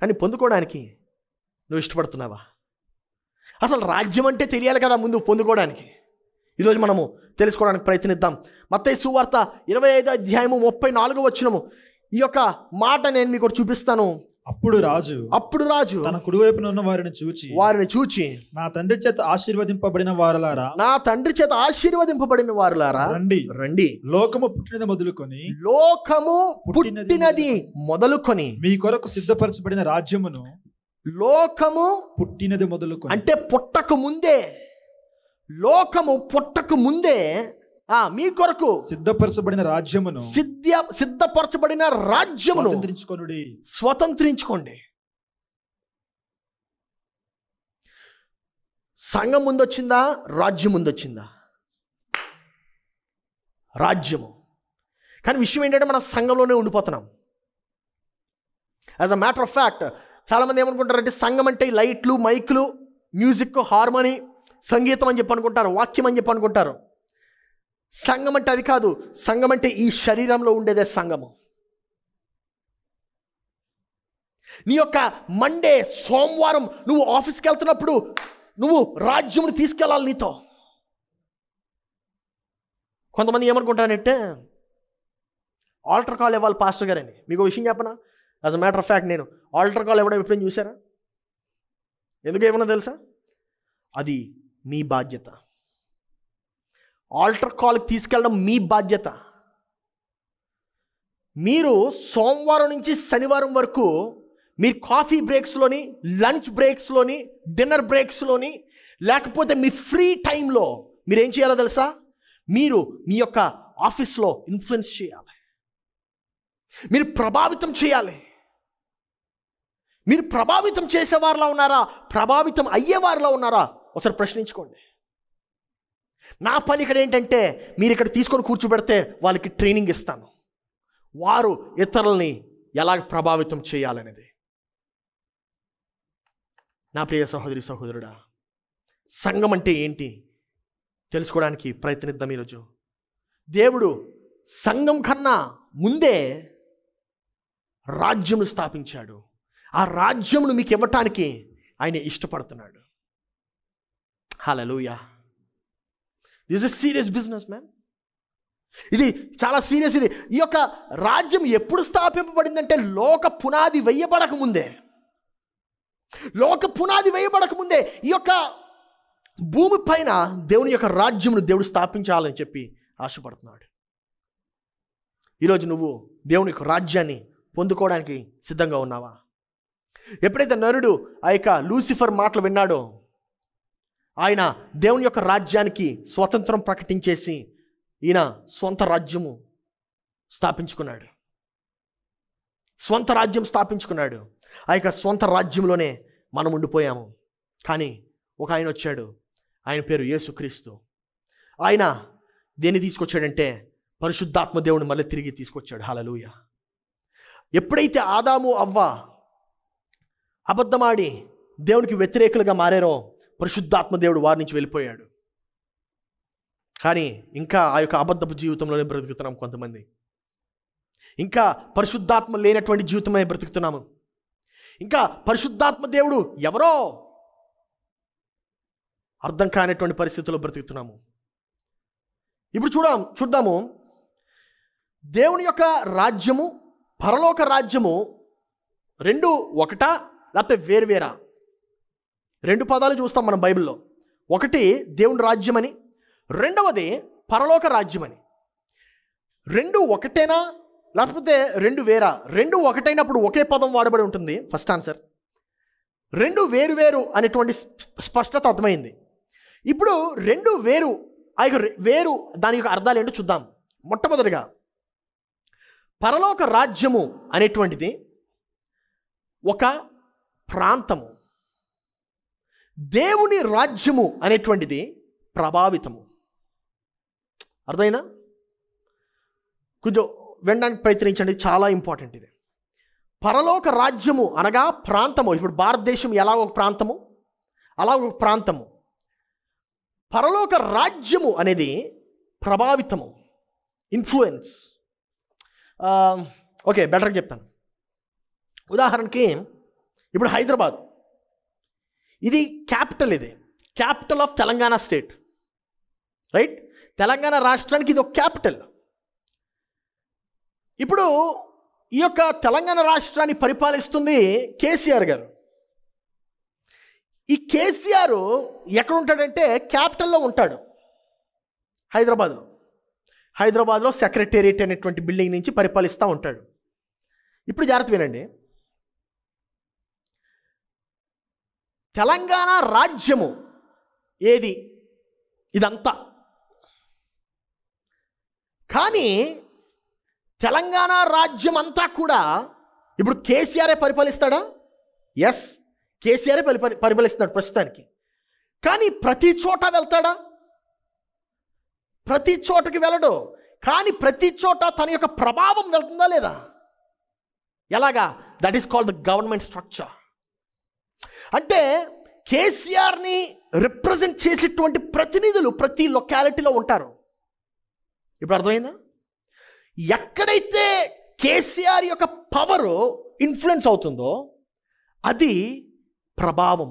కానీ పొందుకోవడానికి నువ్వు ఇష్టపడుతున్నావా అసలు రాజ్యం అంటే తెలియాలి కదా ముందు పొందుకోవడానికి ఈరోజు మనము తెలుసుకోవడానికి ప్రయత్నిద్దాం మత్తయ్య సువార్త ఇరవై ఐదు అధ్యాయము ముప్పై నాలుగు వచ్చినము ఈ యొక్క మాట నేను మీకు చూపిస్తాను అప్పుడు రాజు అప్పుడు రాజు తన కుడివైపున ఉన్న వారిని చూచి వారిని చూచి నా తండ్రి చేత ఆశీర్వదింపబడిన వారులారా నా తండ్రి చేత ఆశీర్వదింపబడిన వారులారా రండి రండి లోకము పుట్టినది మొదలుకొని లోకము పుట్టినది మొదలుకొని మీ కొరకు సిద్ధపరచబడిన రాజ్యమును లోకము పుట్టినది మొదలుకొని అంటే పుట్టక ముందే లోకము పుట్టక ముందే మీ కొరకు సిద్ధపరచబడిన రాజ్యమును సిద్ధ సిద్ధపరచబడిన రాజ్యమును స్వతంత్రించుకోనుడి స్వతంత్రించుకోండి సంఘం ముందొచ్చిందా రాజ్యం ముందొచ్చిందా రాజ్యము కానీ విషయం ఏంటంటే మనం సంఘంలోనే ఉండిపోతున్నాం as a matter of fact చాలామంది ఏమనుకుంటారంటే సంఘం అంటే లైట్లు మైకులు మ్యూజిక్ హార్మోని సంగీతం అని చెప్పి అనుకుంటారు వాక్యం అని చెప్పి అనుకుంటారు సంఘం అంటే అది కాదు సంఘం అంటే ఈ శరీరంలో ఉండేదే సంఘము నీ యొక్క మండే సోమవారం నువ్వు ఆఫీస్కి వెళ్తున్నప్పుడు నువ్వు రాజ్యమును తీసుకెళ్ళాలి నీతో కొంతమంది ఏమనుకుంటానంటే ఆల్టర్ కాల్ ఇవ్వాలి పాస్టర్ గారని మీకు విషయం చెప్పనా as a matter of fact నేను ఆల్టర్ కాల్ ఎవడో ఎప్పుడైనా చూసారా ఎందుకు ఏమన్నా తెలుసా అది మీ బాధ్యత ఆల్టర్ కాల్కి తీసుకెళ్ళడం మీ బాధ్యత మీరు సోమవారం నుంచి శనివారం వరకు మీరు కాఫీ బ్రేక్స్లోని లంచ్ బ్రేక్స్లోని డిన్నర్ బ్రేక్స్లోని లేకపోతే మీ ఫ్రీ టైంలో మీరు ఏం చేయాలో తెలుసా మీరు మీ యొక్క ఆఫీస్లో ఇన్ఫ్లుయెన్స్ చేయాలి మీరు ప్రభావితం చేయాలి మీరు ప్రభావితం చేసేవారిలో ఉన్నారా ప్రభావితం అయ్యేవారిలో ఉన్నారా ఒకసారి ప్రశ్నించుకోండి నా పని ఇక్కడ ఏంటంటే మీరు ఇక్కడ తీసుకొని కూర్చోబెడితే వాళ్ళకి ట్రైనింగ్ ఇస్తాను వారు ఇతరుల్ని ఎలా ప్రభావితం చేయాలనేది నా ప్రియ సహోదరి సహోదరుడా సంఘం అంటే ఏంటి తెలుసుకోవడానికి ప్రయత్నిద్దాం ఈరోజు దేవుడు సంఘం కన్నా ముందే రాజ్యమును స్థాపించాడు ఆ రాజ్యమును మీకు ఇవ్వటానికి ఆయన ఇష్టపడుతున్నాడు hello is a serious business ma'am ఇది చాలా సీరియస్ ఇది ఈ యొక్క రాజ్యం ఎప్పుడు స్థాపింపబడిందంటే లోక పునాది వేయబడక ముందే లోక పునాది వేయబడక ముందే ఈ యొక్క భూమి పైన దేవుని యొక్క రాజ్యమును దేవుడు స్థాపించాలని చెప్పి ఆశపడుతున్నాడు ఈరోజు నువ్వు దేవుని యొక్క రాజ్యాన్ని పొందుకోవడానికి సిద్ధంగా ఉన్నావా ఎప్పుడైతే నరుడు ఆ యొక్క లూసిఫర్ మాటలు విన్నాడో ఆయన దేవుని యొక్క రాజ్యానికి స్వతంత్రం ప్రకటించేసి ఈయన సొంత రాజ్యము స్థాపించుకున్నాడు స్వంత రాజ్యం స్థాపించుకున్నాడు ఆ యొక్క స్వంత రాజ్యంలోనే మనం ఉండిపోయాము కానీ ఒక ఆయన వచ్చాడు ఆయన పేరు యేసుక్రీస్తు ఆయన దేన్ని తీసుకొచ్చాడంటే పరిశుద్ధాత్మ దేవుని మళ్ళీ తిరిగి తీసుకొచ్చాడు హలలుయ ఎప్పుడైతే ఆదాము అవ్వ అబద్ధమాడి దేవునికి వ్యతిరేకులుగా మారారో పరిశుద్ధాత్మ దేవుడు వారి నుంచి వెళ్ళిపోయాడు కానీ ఇంకా ఆ యొక్క అబద్ధపు జీవితంలోనే బ్రతుకుతున్నాం కొంతమంది ఇంకా పరిశుద్ధాత్మ లేనటువంటి జీవితమే బ్రతుకుతున్నాము ఇంకా పరిశుద్ధాత్మ దేవుడు ఎవరో అర్థం కానటువంటి పరిస్థితుల్లో బ్రతుకుతున్నాము ఇప్పుడు చూడ చూద్దాము దేవుని యొక్క రాజ్యము పరలోక రాజ్యము రెండు ఒకటా లేకపోతే వేర్వేరా రెండు పదాలు చూస్తాం మనం బైబిల్లో ఒకటి దేవుని రాజ్యమని రెండవది పరలోక రాజ్యమని రెండు ఒకటేనా లేకపోతే రెండు వేరా రెండు ఒకటైనప్పుడు ఒకే పదం వాడబడి ఉంటుంది ఫస్ట్ ఆన్సర్ రెండు వేరు వేరు అనేటువంటి స్పష్టత అర్థమైంది ఇప్పుడు రెండు వేరు ఆ యొక్క వేరు దాని యొక్క అర్థాలు ఏంటో చూద్దాం మొట్టమొదటిగా పరలోక రాజ్యము అనేటువంటిది ఒక ప్రాంతము దేవుని రాజ్యము అనేటువంటిది ప్రభావితము అర్థమైనా కొంచెం వినడానికి ప్రయత్నించండి చాలా ఇంపార్టెంట్ ఇది పరలోక రాజ్యము అనగా ప్రాంతము ఇప్పుడు భారతదేశం ఎలా ఒక ప్రాంతము అలా ఒక ప్రాంతము పరలోక రాజ్యము అనేది ప్రభావితము ఇన్ఫ్లుయెన్స్ ఓకే బెటర్ చెప్తాను ఉదాహరణకి ఇప్పుడు హైదరాబాద్ ఇది క్యాపిటల్ ఇది capital of Telangana state right Telangana రాష్ట్రానికి ఇది ఒక క్యాపిటల్ ఇప్పుడు ఈ యొక్క తెలంగాణ రాష్ట్రాన్ని పరిపాలిస్తుంది కేసీఆర్ గారు ఈ కేసీఆర్ ఎక్కడ ఉంటాడంటే క్యాపిటల్లో ఉంటాడు హైదరాబాద్లో హైదరాబాద్లో సెక్రటేరియట్ అనేటువంటి బిల్డింగ్ నుంచి పరిపాలిస్తూ ఉంటాడు ఇప్పుడు జాగ్రత్త వినండి తెలంగాణ రాజ్యము ఏది ఇదంతా కానీ తెలంగాణ రాజ్యం అంతా కూడా ఇప్పుడు కేసీఆరే పరిపాలిస్తాడా ఎస్ కేసీఆరే పరి పరిపాలిస్తున్నాడు ప్రస్తుతానికి కానీ ప్రతి చోట వెళ్తాడా ప్రతి చోటకి వెళ్ళడు కానీ ప్రతి చోట తన యొక్క ప్రభావం వెళ్తుందా లేదా ఎలాగా that is called the government structure అంటే కేసీఆర్ని రిప్రజెంట్ చేసేటువంటి ప్రతినిధులు ప్రతి లొకాలిటీలో ఉంటారు ఇప్పుడు అర్థమైందా ఎక్కడైతే కేసీఆర్ యొక్క పవరు ఇన్ఫ్లుయెన్స్ అవుతుందో అది ప్రభావం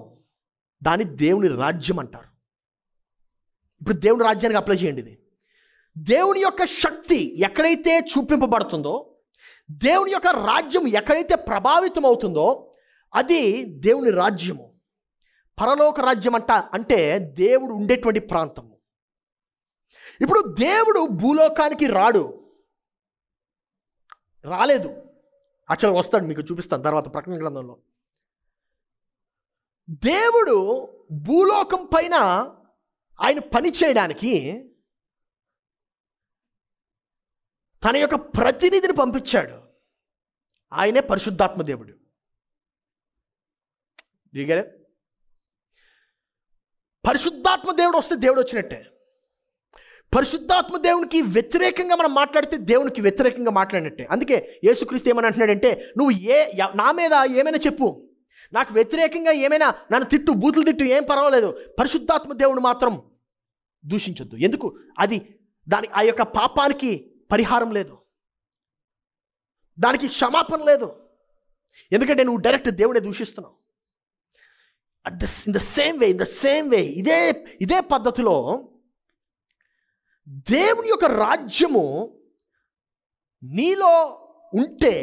దాని దేవుని రాజ్యం అంటారు ఇప్పుడు దేవుని రాజ్యానికి అప్లై చేయండి ఇది దేవుని యొక్క శక్తి ఎక్కడైతే చూపింపబడుతుందో దేవుని యొక్క రాజ్యం ఎక్కడైతే ప్రభావితం అవుతుందో అది దేవుని రాజ్యము పరలోక రాజ్యం అంట అంటే దేవుడు ఉండేటువంటి ప్రాంతము ఇప్పుడు దేవుడు భూలోకానికి రాడు రాలేదు యాక్చువల్గా వస్తాడు మీకు చూపిస్తాను తర్వాత ప్రకటన గ్రంథంలో దేవుడు భూలోకం పైన ఆయన పని చేయడానికి తన యొక్క ప్రతినిధిని పంపించాడు ఆయనే పరిశుద్ధాత్మ దేవుడు దిగారే పరిశుద్ధాత్మ దేవుడు వస్తే దేవుడు వచ్చినట్టే పరిశుద్ధాత్మ దేవునికి వ్యతిరేకంగా మనం మాట్లాడితే దేవునికి వ్యతిరేకంగా మాట్లాడినట్టే అందుకే యేసుక్రీస్తు ఏమని అంటున్నాడంటే నువ్వు ఏ నా మీద ఏమైనా చెప్పు నాకు వ్యతిరేకంగా ఏమైనా నన్ను తిట్టు బూతులు తిట్టు ఏం పర్వాలేదు పరిశుద్ధాత్మ దేవుడు మాత్రం దూషించొద్దు ఎందుకు అది దాని ఆ యొక్క పాపానికి పరిహారం లేదు దానికి క్షమాపణ లేదు ఎందుకంటే నువ్వు డైరెక్ట్ దేవుడే దూషిస్తున్నావు at the in the same way in the same way ఇదే ఇదే పద్ధతిలో దేవుని యొక్క రాజ్యము నీలో ఉంటే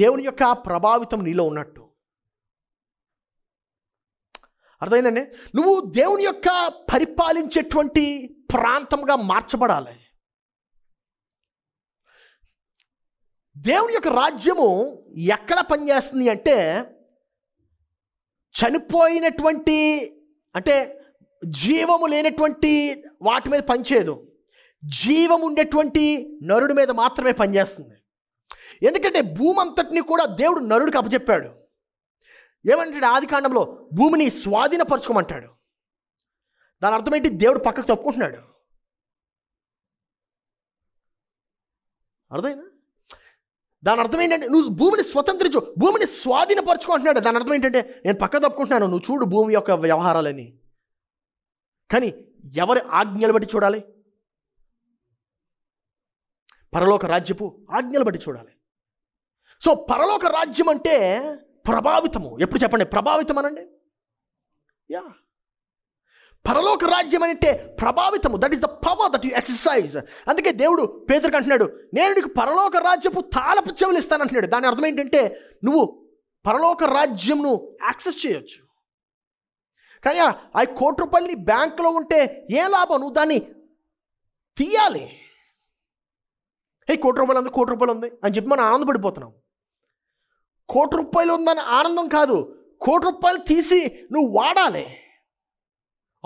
దేవుని యొక్క ప్రభావితం నీలో ఉన్నట్టు అర్థమైందండి నువ్వు దేవుని యొక్క పరిపాలించేటువంటి ప్రాంతంగా మార్చబడాలి దేవుని యొక్క రాజ్యము ఎక్కడ పనిచేస్తుంది అంటే చనిపోయినటువంటి అంటే జీవము లేనటువంటి వాటి మీద పనిచేయదు జీవం ఉండేటువంటి నరుడి మీద మాత్రమే పనిచేస్తుంది ఎందుకంటే భూమి అంతటిని కూడా దేవుడు నరుడికి అప్పచెప్పాడు ఏమంటాడు ఆది కాండంలో భూమిని స్వాధీనపరచుకోమంటాడు దాని అర్థం ఏంటి దేవుడు పక్కకు తప్పుకుంటున్నాడు అర్థమైందా దాని అర్థం ఏంటంటే నువ్వు భూమిని స్వతంత్రించు భూమిని స్వాధీనపరచుకుంటున్నాడు దాని అర్థం ఏంటంటే నేను పక్క తప్పుకుంటున్నాను నువ్వు చూడు భూమి యొక్క వ్యవహారాలని కానీ ఎవరి ఆజ్ఞలు బట్టి చూడాలి పరలోక రాజ్యపు ఆజ్ఞలు బట్టి చూడాలి సో పరలోక రాజ్యం అంటే ప్రభావితము ఎప్పుడు చెప్పండి ప్రభావితం అనండి యా పరలోక రాజ్యం అంటే ప్రభావితము that is the power that you exercise అందుకే దేవుడు పేదరికి అంటున్నాడు నేను నీకు పరలోక రాజ్యపు తాళపు చెవులు అంటున్నాడు దాని అర్థం ఏంటంటే నువ్వు పరలోక రాజ్యంను యాక్సెస్ చేయొచ్చు కానీ ఆ కోటి రూపాయలు నీ బ్యాంకులో ఉంటే ఏ లాభం నువ్వు దాన్ని తీయాలి ఏ కోటి రూపాయలు ఉంది కోటి రూపాయలు ఉంది అని చెప్పి మనం ఆనందపడిపోతున్నాం కోటి రూపాయలు ఉందని ఆనందం కాదు కోటి రూపాయలు తీసి నువ్వు వాడాలి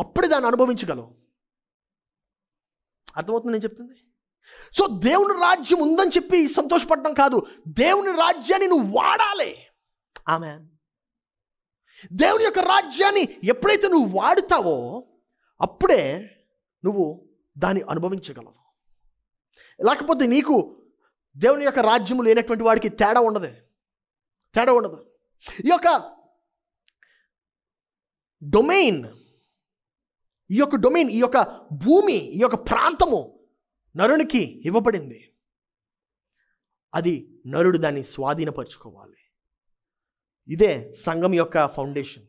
అప్పుడే దాన్ని అనుభవించగలవు అర్థమవుతుంది నేను చెప్తుంది సో దేవుని రాజ్యం ఉందని చెప్పి సంతోషపడడం కాదు దేవుని రాజ్యాన్ని నువ్వు వాడాలి ఆమె దేవుని యొక్క రాజ్యాన్ని ఎప్పుడైతే నువ్వు వాడుతావో అప్పుడే నువ్వు దాన్ని అనుభవించగలవు లేకపోతే నీకు దేవుని యొక్క రాజ్యం లేనటువంటి వాడికి తేడా ఉండదు తేడా ఉండదు ఈ యొక్క డొమైన్ ఈ యొక్క డొమైన్ ఈ యొక్క భూమి ఈ యొక్క ప్రాంతము నరునికి ఇవ్వబడింది అది నరుడు దాన్ని స్వాధీనపరచుకోవాలి ఇదే సంఘం యొక్క ఫౌండేషన్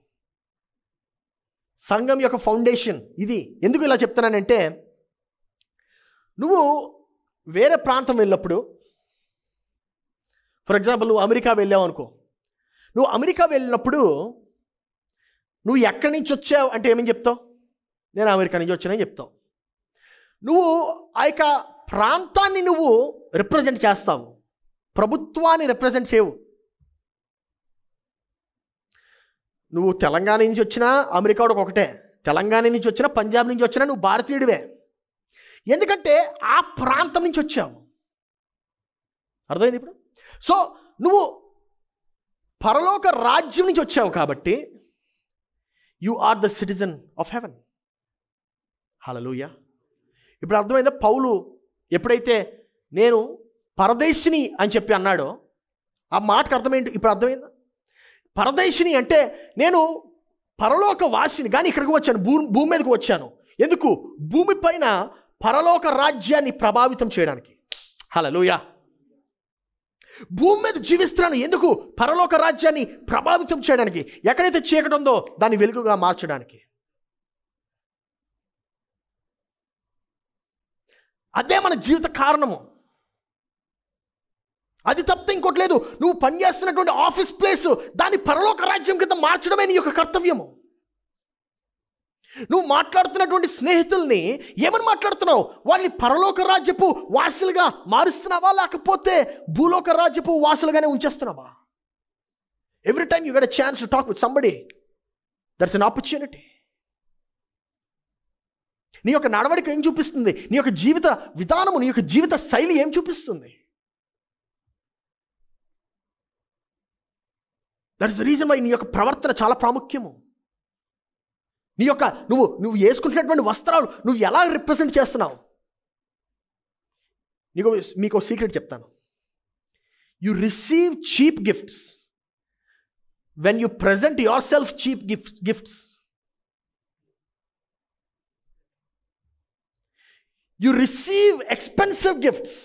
సంఘం యొక్క ఫౌండేషన్ ఇది ఎందుకు ఇలా చెప్తున్నానంటే నువ్వు వేరే ప్రాంతం వెళ్ళినప్పుడు ఫర్ ఎగ్జాంపుల్ నువ్వు అమెరికా వెళ్ళావు అనుకో నువ్వు అమెరికా వెళ్ళినప్పుడు నువ్వు ఎక్కడి నుంచి వచ్చావు అంటే ఏమని చెప్తావు నేను అమెరికా నుంచి వచ్చానని చెప్తావు నువ్వు ఆ యొక్క ప్రాంతాన్ని నువ్వు రిప్రజెంట్ చేస్తావు ప్రభుత్వాన్ని రిప్రజెంట్ చేయవు నువ్వు తెలంగాణ నుంచి వచ్చినా అమెరికా ఒకటే తెలంగాణ నుంచి వచ్చినా పంజాబ్ నుంచి వచ్చినా నువ్వు భారతీయుడివే ఎందుకంటే ఆ ప్రాంతం నుంచి వచ్చావు అర్థమైంది ఇప్పుడు సో నువ్వు పరలోక రాజ్యం నుంచి వచ్చావు కాబట్టి you are the citizen of heaven హలలుయ ఇప్పుడు అర్థమైందా పౌలు ఎప్పుడైతే నేను పరదేశిని అని చెప్పి అన్నాడో ఆ మాటకు అర్థమైంది ఇప్పుడు అర్థమైందా పరదేశిని అంటే నేను పరలోక వాసిని కానీ ఇక్కడికి వచ్చాను భూమి భూమి మీదకి వచ్చాను ఎందుకు భూమి పైన పరలోక రాజ్యాన్ని ప్రభావితం చేయడానికి హలలుయ భూమి మీద జీవిస్తున్నాను ఎందుకు పరలోక రాజ్యాన్ని ప్రభావితం చేయడానికి ఎక్కడైతే చీకటి ఉందో దాన్ని వెలుగుగా మార్చడానికి అదే మన జీవిత కారణము అది తప్పితే ఇంకోటి లేదు నువ్వు పనిచేస్తున్నటువంటి ఆఫీస్ ప్లేస్ దాన్ని పరలోక రాజ్యం కింద మార్చడమే నీ యొక్క కర్తవ్యము నువ్వు మాట్లాడుతున్నటువంటి స్నేహితుల్ని ఏమని మాట్లాడుతున్నావు వాళ్ళని పరలోక రాజ్యపు వాసులుగా మారుస్తున్నావా లేకపోతే భూలోక రాజ్యపు వాసులుగానే ఉంచేస్తున్నావా every time you get a chance to talk with somebody there's an opportunity నీ యొక్క నడవడిక ఏం చూపిస్తుంది నీ యొక్క జీవిత విధానము నీ యొక్క జీవిత శైలి ఏం చూపిస్తుంది that is the reason why నీ యొక్క ప్రవర్తన చాలా ప్రాముఖ్యము నీ యొక్క నువ్వు నువ్వు వేసుకుంటున్నటువంటి వస్త్రాలు నువ్వు ఎలా రిప్రజెంట్ చేస్తున్నావు నీకు మీకు సీక్రెట్ చెప్తాను you receive cheap gifts when you present yourself cheap gift gifts you receive expensive gifts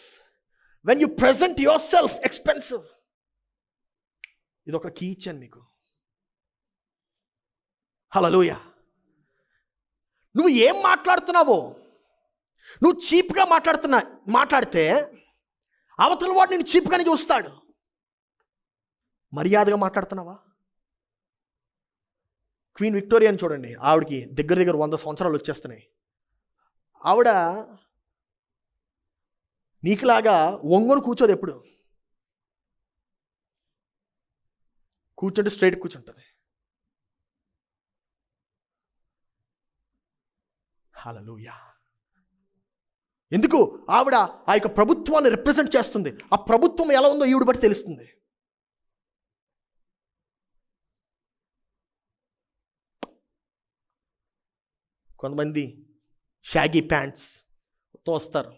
when you present yourself expensive ఇది ఒక కీచన్ నీకు మీకు హలలుయ నువ్వు ఏం మాట్లాడుతున్నావో నువ్వు చీప్గా మాట్లాడుతున్నా మాట్లాడితే అవతల వాడు నేను చీప్గానే చూస్తాడు మర్యాదగా మాట్లాడుతున్నావా క్వీన్ విక్టోరియాని చూడండి ఆవిడకి దగ్గర దగ్గర వంద సంవత్సరాలు వచ్చేస్తున్నాయి ఆవిడ నీకులాగా ఒంగొని కూర్చోదు ఎప్పుడు కూర్చుంటే స్ట్రైట్ కూర్చుంటుంది హలలుయా ఎందుకు ఆవిడ ఆ యొక్క ప్రభుత్వాన్ని రిప్రజెంట్ చేస్తుంది ఆ ప్రభుత్వం ఎలా ఉందో ఈవిడ బట్టి తెలుస్తుంది కొంతమంది షాగీ ప్యాంట్స్ తోస్తారు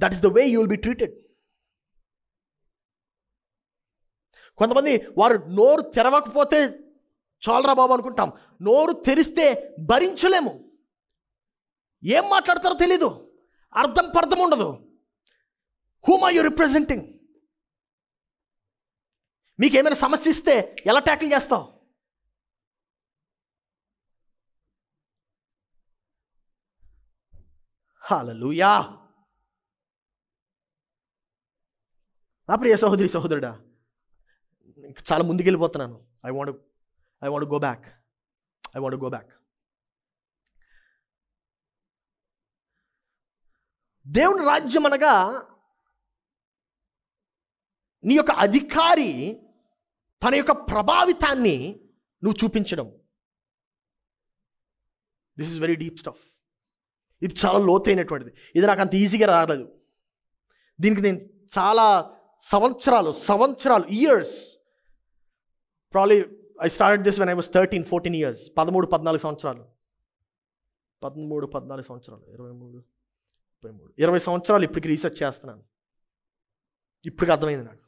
that is the way you will be treated కొంతమంది వారు నోరు తెరవకపోతే చాలరా బాబు అనుకుంటాం నోరు తెరిస్తే భరించలేము ఏం మాట్లాడతారో తెలీదు అర్థం పర్థం ఉండదు హూమ్ ఆర్ యూ రిప్రజెంటింగ్ మీకు ఏమైనా సమస్య ఇస్తే ఎలా ట్యాకిల్ చేస్తావు లూయా నా ప్రియ సహోదరి సహోదరుడా చాలా ముందుకెళ్ళిపోతున్నాను I want I want go back I want go back దేవుని రాజ్యం అనగా నీ యొక్క అధికారి తన యొక్క ప్రభావితాన్ని నువ్వు చూపించడం this is very deep stuff ఇది చాలా లోతైనటువంటిది ఇది నాకు అంత ఈజీగా రాలేదు దీనికి నేను చాలా సంవత్సరాలు సంవత్సరాలు years probably I start this when I was thirteen fourteen years పదమూడు పద్నాలుగు సంవత్సరాలు పదమూడు పద్నాలుగు సంవత్సరాలు ఇరవై మూడు ముప్పై మూడు ఇరవై సంవత్సరాలు ఇప్పటికి రీసెర్చ్ చేస్తున్నాను ఇప్పటికి అర్థమైంది నాకు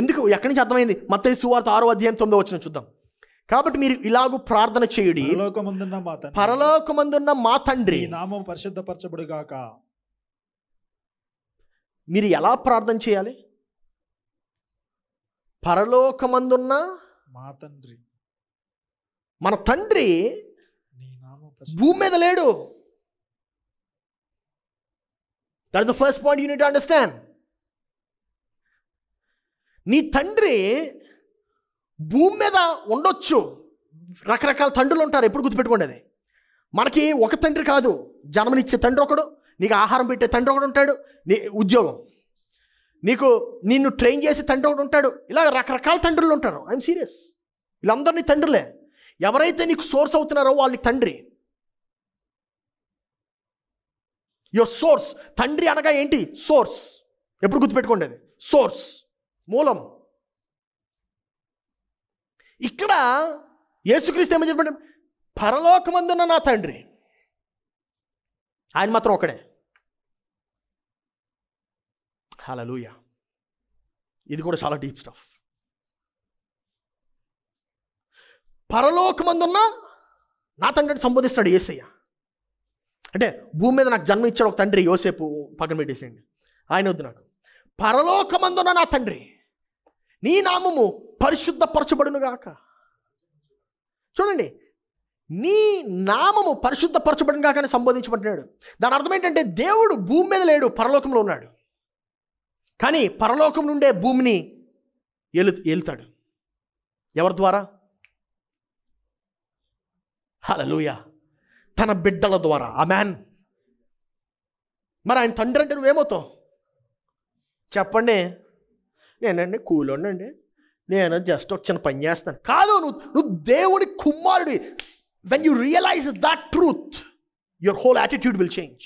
ఎందుకు ఎక్కడి నుంచి అర్థమైంది మత్తయి సువార్త ఆరో అధ్యాయం తొమ్మిదో వచ్చిన చూద్దాం కాబట్టి మీరు ఇలాగూ ప్రార్థన చేయుడి పరలోకమందున్న మా తండ్రి పరలోకమందున్న మా తండ్రి నామం పరిశుద్ధపరచబడుగాక మీరు ఎలా ప్రార్థన చేయాలి పరలోకమందున్న మా తండ్రి మన తండ్రి భూమి మీద లేడు that the first point you need understand నీ తండ్రి భూమి మీద ఉండొచ్చు రకరకాల తండ్రులు ఉంటారు ఎప్పుడు గుర్తుపెట్టుకోండి అది మనకి ఒక తండ్రి కాదు జన్మనిచ్చే తండ్రి ఒకడు నీకు ఆహారం పెట్టే తండ్రి ఒకడు ఉంటాడు నీ ఉద్యోగం నీకు నిన్ను ట్రైన్ చేసే తండ్రి ఒకడు ఉంటాడు ఇలా రకరకాల తండ్రులు ఉంటారు ఐఎమ్ సీరియస్ వీళ్ళందరినీ తండ్రులే ఎవరైతే నీకు సోర్స్ అవుతున్నారో వాళ్ళకి తండ్రి యువర్ సోర్స్ తండ్రి అనగా ఏంటి సోర్స్ ఎప్పుడు గుర్తుపెట్టుకోండి అది సోర్స్ మూలం ఇక్కడ యేసుక్రీస్తు ఏమని చెప్పండి పరలోకమందున్న నా తండ్రి ఆయన మాత్రం ఒకడే హలలుయ ఇది కూడా చాలా డీప్ స్టఫ్ పరలోకమందున్న నా తండ్రిని సంబోధిస్తాడు ఏసయ్య అంటే భూమి మీద నాకు జన్మ ఇచ్చాడు ఒక తండ్రి యోసేపు పక్కన పెట్టేసేయండి ఆయన వద్దు నాకు పరలోకమందున్న నా తండ్రి నీ నామము పరిశుద్ధపరచబడునుగాక చూడండి నీ నామము పరిశుద్ధపరచబడిన కాకనే సంబోధించబడినాడు దాని అర్థం ఏంటంటే దేవుడు భూమి మీద లేడు పరలోకంలో ఉన్నాడు కానీ పరలోకం నుండే భూమిని ఏలు ఏలుతాడు ఎవరి ద్వారా హలలుయ తన బిడ్డల ద్వారా ఆ మ్యాన్ మరి ఆయన తండ్రి అంటే నువ్వేమవుతావు చెప్పండి నేనండి కూలోండి నేను జస్ట్ ఒక చిన్న పని చేస్తాను కాదు నువ్వు నువ్వు దేవుని కుమారుడి when you realise that truth your whole attitude will change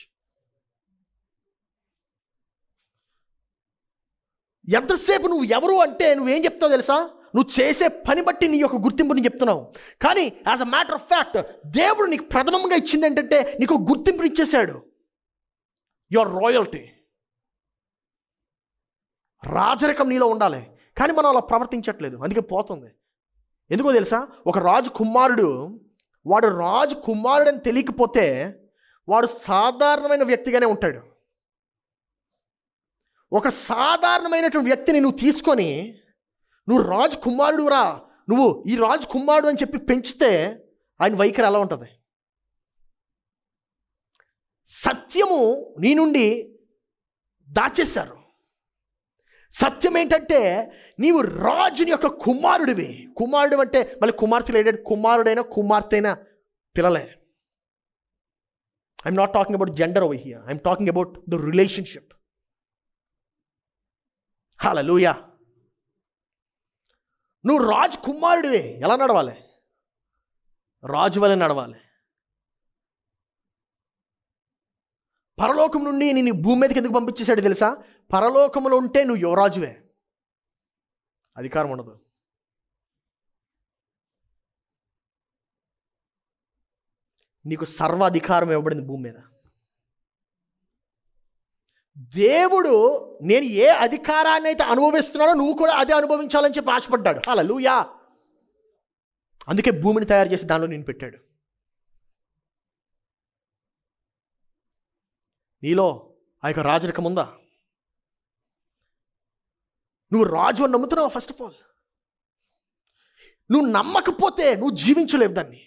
ఎంతసేపు నువ్వు ఎవరు అంటే నువ్వేం చెప్తావు తెలుసా నువ్వు చేసే పని బట్టి నీ యొక్క గుర్తింపు గుర్తింపుని చెప్తున్నావు కానీ as a matter of fact దేవుడు నీకు ప్రథమంగా ఇచ్చింది ఏంటంటే నీకు గుర్తింపు ఇచ్చేశాడు యువర్ రాయల్టీ రాజరికం నీలో ఉండాలి కానీ మనం అలా ప్రవర్తించట్లేదు అందుకే పోతుంది ఎందుకో తెలుసా ఒక రాజు కుమారుడు వాడు రాజు కుమారుడు అని తెలియకపోతే వాడు సాధారణమైన వ్యక్తిగానే ఉంటాడు ఒక సాధారణమైనటువంటి వ్యక్తిని నువ్వు తీసుకొని నువ్వు రాజు కుమారుడు రా నువ్వు ఈ రాజు కుమారుడు అని చెప్పి పెంచితే ఆయన వైఖరి ఎలా ఉంటుంది సత్యము నీ నుండి దాచేశారు సత్యం ఏంటంటే నీవు రాజుని యొక్క కుమారుడివి కుమారుడు అంటే మళ్ళీ కుమార్తెలు కుమారుడైన కుమారుడైనా కుమార్తెనా పిల్లలే I'm not talking about gender over here I'm talking about the relationship లూయా నువ్వు రాజు కుమారుడివే ఎలా నడవాలి రాజు వలె నడవాలి పరలోకం నుండి నేను భూమి మీదకి ఎందుకు పంపించేశాడు తెలుసా పరలోకంలో ఉంటే నువ్వు యువరాజువే అధికారం ఉండదు నీకు సర్వాధికారం ఇవ్వబడింది భూమి మీద దేవుడు నేను ఏ అధికారాన్ని అయితే అనుభవిస్తున్నానో నువ్వు కూడా అదే అనుభవించాలని చెప్పి ఆశపడ్డాడు అలా లూయా అందుకే భూమిని తయారు చేసి దానిలో నేను పెట్టాడు నీలో ఆ యొక్క రాజరికం ఉందా నువ్వు రాజు అని నమ్ముతున్నావా ఫస్ట్ ఆఫ్ ఆల్ నువ్వు నమ్మకపోతే నువ్వు జీవించలేవు దాన్ని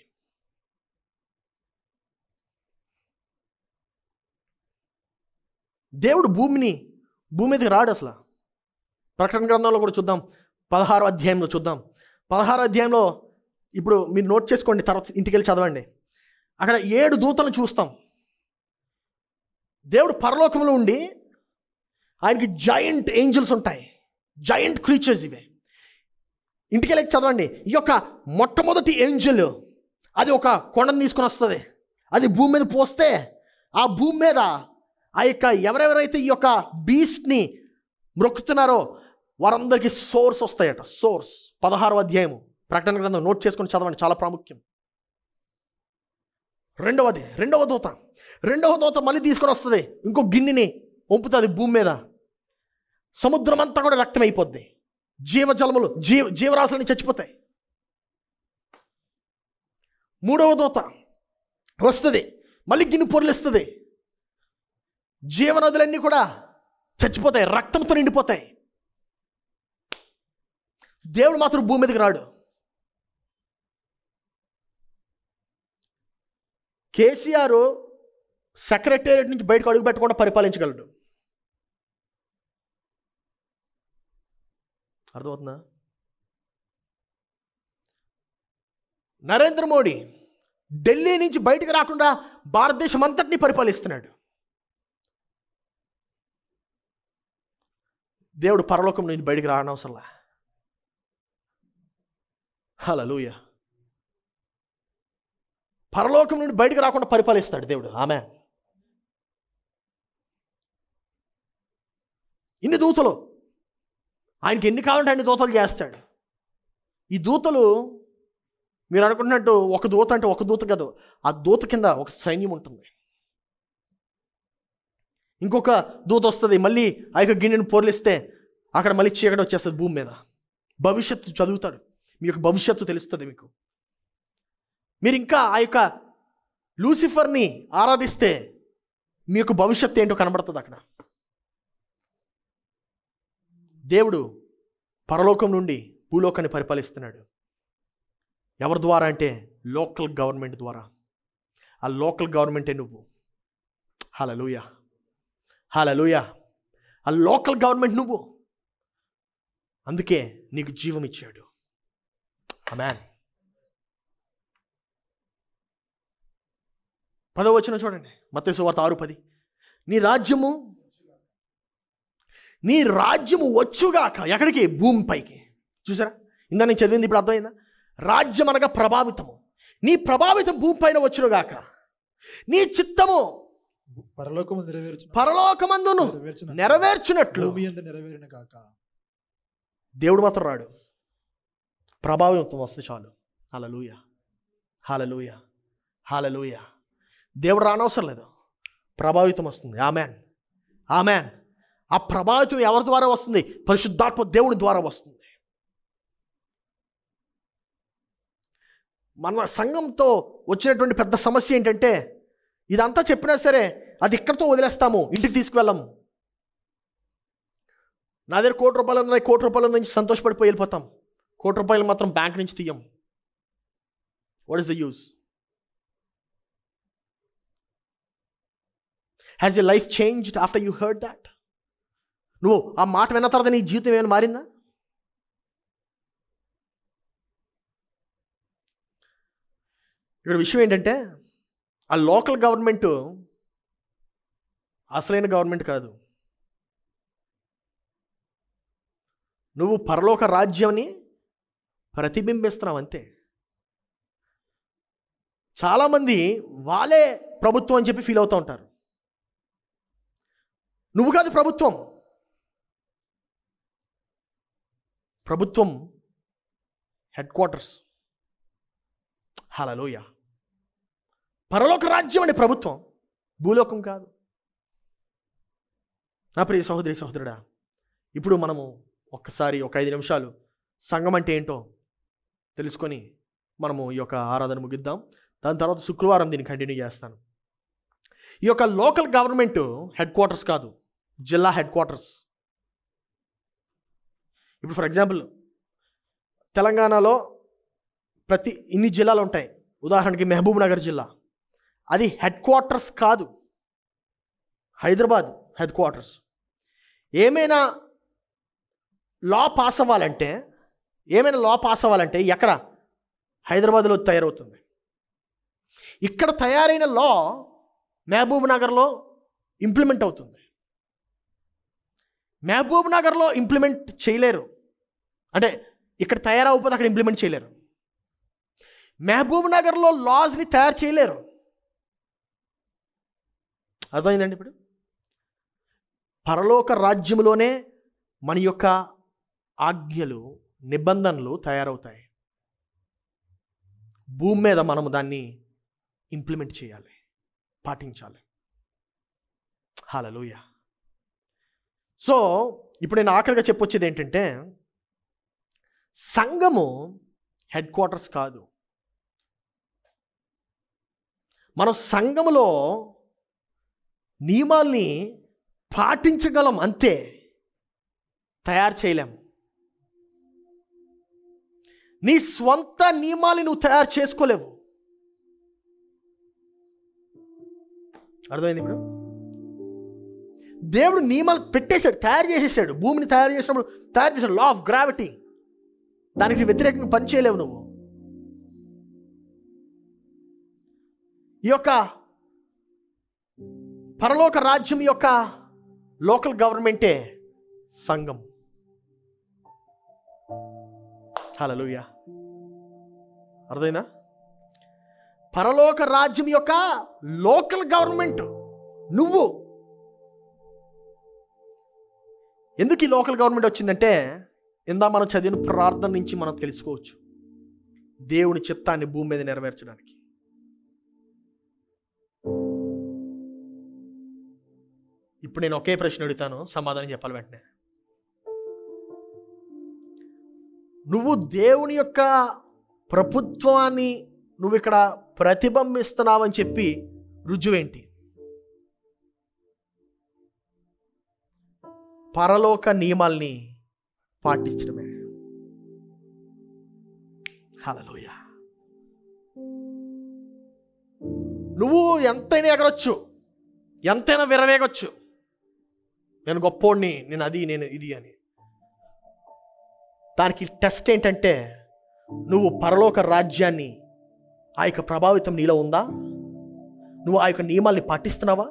దేవుడు భూమిని భూమి మీదకి రాడు అసలు ప్రకటన గ్రంథంలో కూడా చూద్దాం పదహారో అధ్యాయంలో చూద్దాం పదహారో అధ్యాయంలో ఇప్పుడు మీరు నోట్ చేసుకోండి తర్వాత ఇంటికి వెళ్ళి చదవండి అక్కడ ఏడు దూతలను చూస్తాం దేవుడు పరలోకంలో ఉండి ఆయనకి జాయింట్ ఏంజిల్స్ ఉంటాయి జాయింట్ క్రీచర్స్ ఇవే ఇంటికెళ్ళి చదవండి ఈ యొక్క మొట్టమొదటి ఏంజిల్ అది ఒక కొండను తీసుకొని వస్తుంది అది భూమి మీద పోస్తే ఆ భూమి మీద ఆ యొక్క ఎవరెవరైతే ఈ యొక్క బీస్ట్ని మ్రొక్కుతున్నారో వారందరికీ సోర్స్ వస్తాయట సోర్స్ పదహారో అధ్యాయము ప్రకటన గ్రంథం నోట్ చేసుకొని చదవండి చాలా ప్రాముఖ్యం రెండవది రెండవ దూత రెండవ దూత మళ్ళీ తీసుకొని వస్తుంది ఇంకో గిన్నెని వంపుతుంది భూమి మీద సముద్రం అంతా కూడా అయిపోద్ది జీవజలములు జీవ జీవరాశులని చచ్చిపోతాయి మూడవ దూత వస్తుంది మళ్ళీ గిన్నె పొరలిస్తుంది జీవనదులన్నీ కూడా చచ్చిపోతాయి రక్తంతో నిండిపోతాయి దేవుడు మాత్రం భూమి మీదకి రాడు కేసీఆర్ సెక్రటేరియట్ నుంచి బయటకు అడుగు పెట్టకుండా పరిపాలించగలడు అర్థమవుతుందా నరేంద్ర మోడీ ఢిల్లీ నుంచి బయటకు రాకుండా భారతదేశం అంతటిని పరిపాలిస్తున్నాడు దేవుడు పరలోకం నుంచి బయటికి అవసరంలా హలో లూయా పరలోకం నుండి బయటకు రాకుండా పరిపాలిస్తాడు దేవుడు ఆమె ఇన్ని దూతలు ఆయనకి ఎన్ని కావాలంటే అన్ని దూతలు చేస్తాడు ఈ దూతలు మీరు అనుకుంటున్నట్టు ఒక దూత అంటే ఒక దూత కాదు ఆ దూత కింద ఒక సైన్యం ఉంటుంది ఇంకొక దూత వస్తుంది మళ్ళీ ఆ యొక్క గిన్నెను పోర్లిస్తే అక్కడ మళ్ళీ చీకటి వచ్చేస్తుంది భూమి మీద భవిష్యత్తు చదువుతాడు మీ యొక్క భవిష్యత్తు తెలుస్తుంది మీకు మీరు ఇంకా ఆ యొక్క లూసిఫర్ని ఆరాధిస్తే మీ యొక్క భవిష్యత్తు ఏంటో కనబడుతుంది అక్కడ దేవుడు పరలోకం నుండి భూలోకాన్ని పరిపాలిస్తున్నాడు ఎవరి ద్వారా అంటే లోకల్ గవర్నమెంట్ ద్వారా ఆ లోకల్ గవర్నమెంటే నువ్వు హాల లూయ ఆ లోకల్ గవర్నమెంట్ నువ్వు అందుకే నీకు జీవం ఇచ్చాడు అమ్యాన్ వచ్చిన చూడండి మత్స్సు వార్త ఆరు పది నీ రాజ్యము నీ రాజ్యము వచ్చుగాక ఎక్కడికి భూమిపైకి చూసారా ఇందా నేను చదివింది ఇప్పుడు అర్థమైందా రాజ్యం అనగా ప్రభావితము నీ ప్రభావితం భూమిపైన వచ్చుగాక నీ చిత్తము పరలోకమందును నెరవేర్చునట్లు దేవుడు మాత్రం రాడు ప్రభావితం వస్తే చాలు హలలుయ హలలుయ హలలుయ దేవుడు రానవసరం లేదు ప్రభావితం వస్తుంది ఆ మ్యాన్ ఆ ప్రభావితం ఎవరి ద్వారా వస్తుంది పరిశుద్ధాత్మ దేవుని ద్వారా వస్తుంది మన సంఘంతో వచ్చినటువంటి పెద్ద సమస్య ఏంటంటే ఇదంతా చెప్పినా సరే అది ఇక్కడితో వదిలేస్తాము ఇంటికి తీసుకువెళ్ళాము నా దగ్గర కోటి రూపాయలు ఉన్నాయి కోటి రూపాయలు నుంచి సంతోషపడిపోయి వెళ్ళిపోతాం కోటి రూపాయలు మాత్రం బ్యాంక్ నుంచి తీయం what is the use has you life changed after you heard that నువ్వు ఆ మాట విన్న తర్వాత నీ జీవితం ఏమైనా మారిందా ఇక్కడ విషయం ఏంటంటే ఆ లోకల్ గవర్నమెంట్ అసలైన గవర్నమెంట్ కాదు నువ్వు పరలోక రాజ్యాన్ని ప్రతిబింబిస్తున్నావు అంతే చాలామంది వాళ్ళే ప్రభుత్వం అని చెప్పి ఫీల్ అవుతూ ఉంటారు నువ్వు కాదు ప్రభుత్వం ప్రభుత్వం హెడ్ క్వార్టర్స్ హలలోయ పరలోక రాజ్యం అనే ప్రభుత్వం భూలోకం కాదు నా ప్రియ సహోదరి సహోదరుడా ఇప్పుడు మనము ఒక్కసారి ఒక ఐదు నిమిషాలు సంఘం అంటే ఏంటో తెలుసుకొని మనము ఈ యొక్క ఆరాధన ముగిద్దాం దాని తర్వాత శుక్రవారం దీన్ని కంటిన్యూ చేస్తాను ఈ యొక్క లోకల్ గవర్నమెంట్ హెడ్ క్వార్టర్స్ కాదు జిల్లా హెడ్ క్వార్టర్స్ ఇప్పుడు ఫర్ ఎగ్జాంపుల్ తెలంగాణలో ప్రతి ఇన్ని జిల్లాలు ఉంటాయి ఉదాహరణకి మహబూబ్ నగర్ జిల్లా అది హెడ్ క్వార్టర్స్ కాదు హైదరాబాద్ హెడ్ క్వార్టర్స్ ఏమైనా లా పాస్ అవ్వాలంటే ఏమైనా లా పాస్ అవ్వాలంటే ఎక్కడ హైదరాబాద్లో తయారవుతుంది ఇక్కడ తయారైన లా మహబూబ్ నగర్లో ఇంప్లిమెంట్ అవుతుంది మహబూబ్ నగర్లో ఇంప్లిమెంట్ చేయలేరు అంటే ఇక్కడ తయారవుతుంది అక్కడ ఇంప్లిమెంట్ చేయలేరు మహబూబ్ నగర్లో లాస్ని తయారు చేయలేరు అర్థమైందండి ఇప్పుడు పరలోక రాజ్యంలోనే మన యొక్క ఆజ్ఞలు నిబంధనలు తయారవుతాయి భూమి మీద మనము దాన్ని ఇంప్లిమెంట్ చేయాలి పాటించాలి హాలలోయా సో ఇప్పుడు నేను ఆఖరిగా చెప్పొచ్చేది ఏంటంటే సంఘము హెడ్ క్వార్టర్స్ కాదు మనం సంఘములో నియమాల్ని పాటించగలం అంతే తయారు చేయలేం నీ స్వంత నియమాలు నువ్వు తయారు చేసుకోలేవు అర్థమైంది ఇప్పుడు దేవుడు నియమాలు పెట్టేశాడు తయారు చేసేసాడు భూమిని తయారు చేసినప్పుడు తయారు చేశాడు లా ఆఫ్ గ్రావిటీ దానికి వ్యతిరేకంగా పనిచేయలేవు నువ్వు ఈ యొక్క పరలోక రాజ్యం యొక్క లోకల్ గవర్నమెంటే సంఘం చాలా లూయ అర్థైనా పరలోక రాజ్యం యొక్క లోకల్ గవర్నమెంట్ నువ్వు ఎందుకు ఈ లోకల్ గవర్నమెంట్ వచ్చిందంటే ఇందా మనం చదివిన ప్రార్థన నుంచి మనం తెలుసుకోవచ్చు దేవుని చిత్తాన్ని భూమి మీద నెరవేర్చడానికి ఇప్పుడు నేను ఒకే ప్రశ్న అడుగుతాను సమాధానం చెప్పాలి వెంటనే నువ్వు దేవుని యొక్క ప్రభుత్వాన్ని నువ్వు ఇక్కడ ప్రతిబింబిస్తున్నావని చెప్పి రుజువేంటి పరలోక నియమాల్ని పాటించడమే హలలోయ నువ్వు ఎంతైనా ఎగరొచ్చు ఎంతైనా విరవేగొచ్చు నేను గొప్పోడిని నేను అది నేను ఇది అని దానికి టెస్ట్ ఏంటంటే నువ్వు పరలోక రాజ్యాన్ని ఆ యొక్క ప్రభావితం నీలో ఉందా నువ్వు ఆ యొక్క నియమాల్ని పాటిస్తున్నావా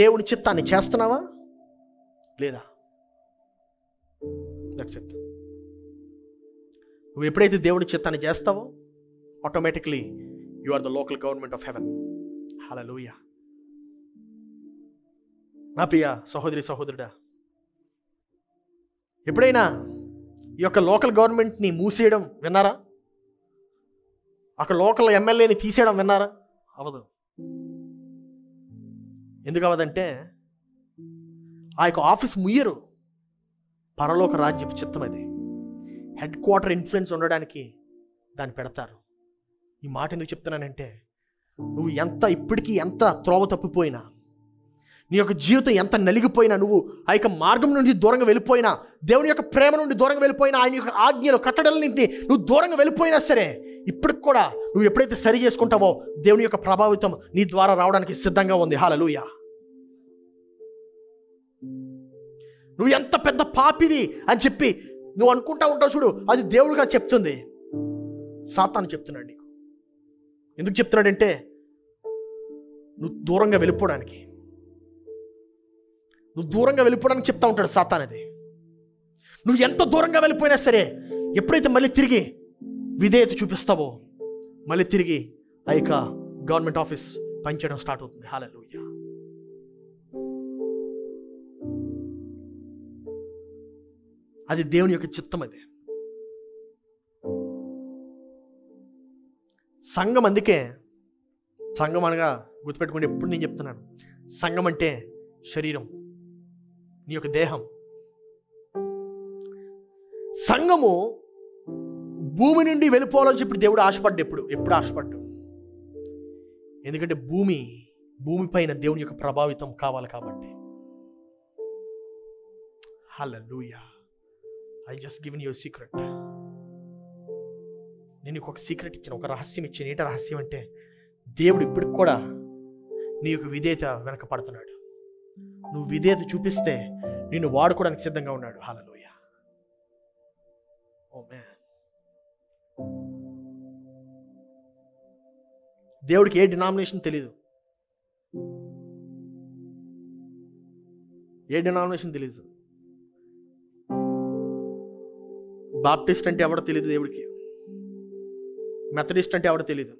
దేవుని చిత్తాన్ని చేస్తున్నావా లేదా దట్స్ ఇట్ నువ్వు ఎప్పుడైతే దేవుని చిత్తాన్ని చేస్తావో automatically you are the local government of heaven hallelujah నా ప్రియ సహోదరి సహోదరుడా ఎప్పుడైనా ఈ యొక్క లోకల్ గవర్నమెంట్ని మూసేయడం విన్నారా అక్కడ లోకల్ ఎమ్మెల్యేని తీసేయడం విన్నారా అవదు ఎందుకు అవదంటే ఆ యొక్క ఆఫీస్ ముయ్యరు పరలోక రాజ్యపు చిత్తం అది హెడ్ క్వార్టర్ ఇన్ఫ్లుయెన్స్ ఉండడానికి దాన్ని పెడతారు ఈ మాట ఎందుకు చెప్తున్నానంటే నువ్వు ఎంత ఇప్పటికీ ఎంత త్రోవ తప్పిపోయినా నీ యొక్క జీవితం ఎంత నలిగిపోయినా నువ్వు ఆ యొక్క మార్గం నుండి దూరంగా వెళ్ళిపోయినా దేవుని యొక్క ప్రేమ నుండి దూరంగా వెళ్ళిపోయినా ఆయన యొక్క ఆజ్ఞలు కట్టడల నుండి నువ్వు దూరంగా వెళ్ళిపోయినా సరే ఇప్పటికి కూడా నువ్వు ఎప్పుడైతే సరి చేసుకుంటావో దేవుని యొక్క ప్రభావితం నీ ద్వారా రావడానికి సిద్ధంగా ఉంది హాలలుయా నువ్వు ఎంత పెద్ద పాపివి అని చెప్పి నువ్వు అనుకుంటా ఉంటావు చూడు అది దేవుడుగా చెప్తుంది సాతాను చెప్తున్నాడు నీకు ఎందుకు చెప్తున్నాడంటే నువ్వు దూరంగా వెళ్ళిపోవడానికి నువ్వు దూరంగా వెళ్ళిపోవడానికి చెప్తా ఉంటాడు సాతాన్ అది నువ్వు ఎంత దూరంగా వెళ్ళిపోయినా సరే ఎప్పుడైతే మళ్ళీ తిరిగి విధేయత చూపిస్తావో మళ్ళీ తిరిగి ఆ యొక్క గవర్నమెంట్ ఆఫీస్ పనిచేయడం స్టార్ట్ అవుతుంది హాలూయా అది దేవుని యొక్క చిత్తం అది సంఘం అందుకే సంఘం అనగా గుర్తుపెట్టుకుంటే ఎప్పుడు నేను చెప్తున్నాను సంఘం అంటే శరీరం నీ యొక్క దేహం సంఘము భూమి నుండి వెళ్ళిపోవాలని చెప్పి దేవుడు ఆశపడ్డు ఎప్పుడు ఎప్పుడు ఆశపడ్డు ఎందుకంటే భూమి భూమి పైన దేవుని యొక్క ప్రభావితం కావాలి కాబట్టి hello I just given your secret నేను నీకు ఒక సీక్రెట్ ఇచ్చిన ఒక రహస్యం ఇచ్చిన ఏంటి రహస్యం అంటే దేవుడు ఇప్పటికి కూడా నీ యొక్క విధేయత వెనకపడుతున్నాడు నువ్వు విధేయత చూపిస్తే నేను వాడుకోవడానికి సిద్ధంగా ఉన్నాడు హాలలోయ ఓ oh, దేవుడికి ఏ డినామినేషన్ తెలీదు ఏ డినామినేషన్ తెలీదు బాప్టిస్ట్ అంటే ఎవడో తెలియదు దేవుడికి మెథడిస్ట్ అంటే ఎవడో తెలియదు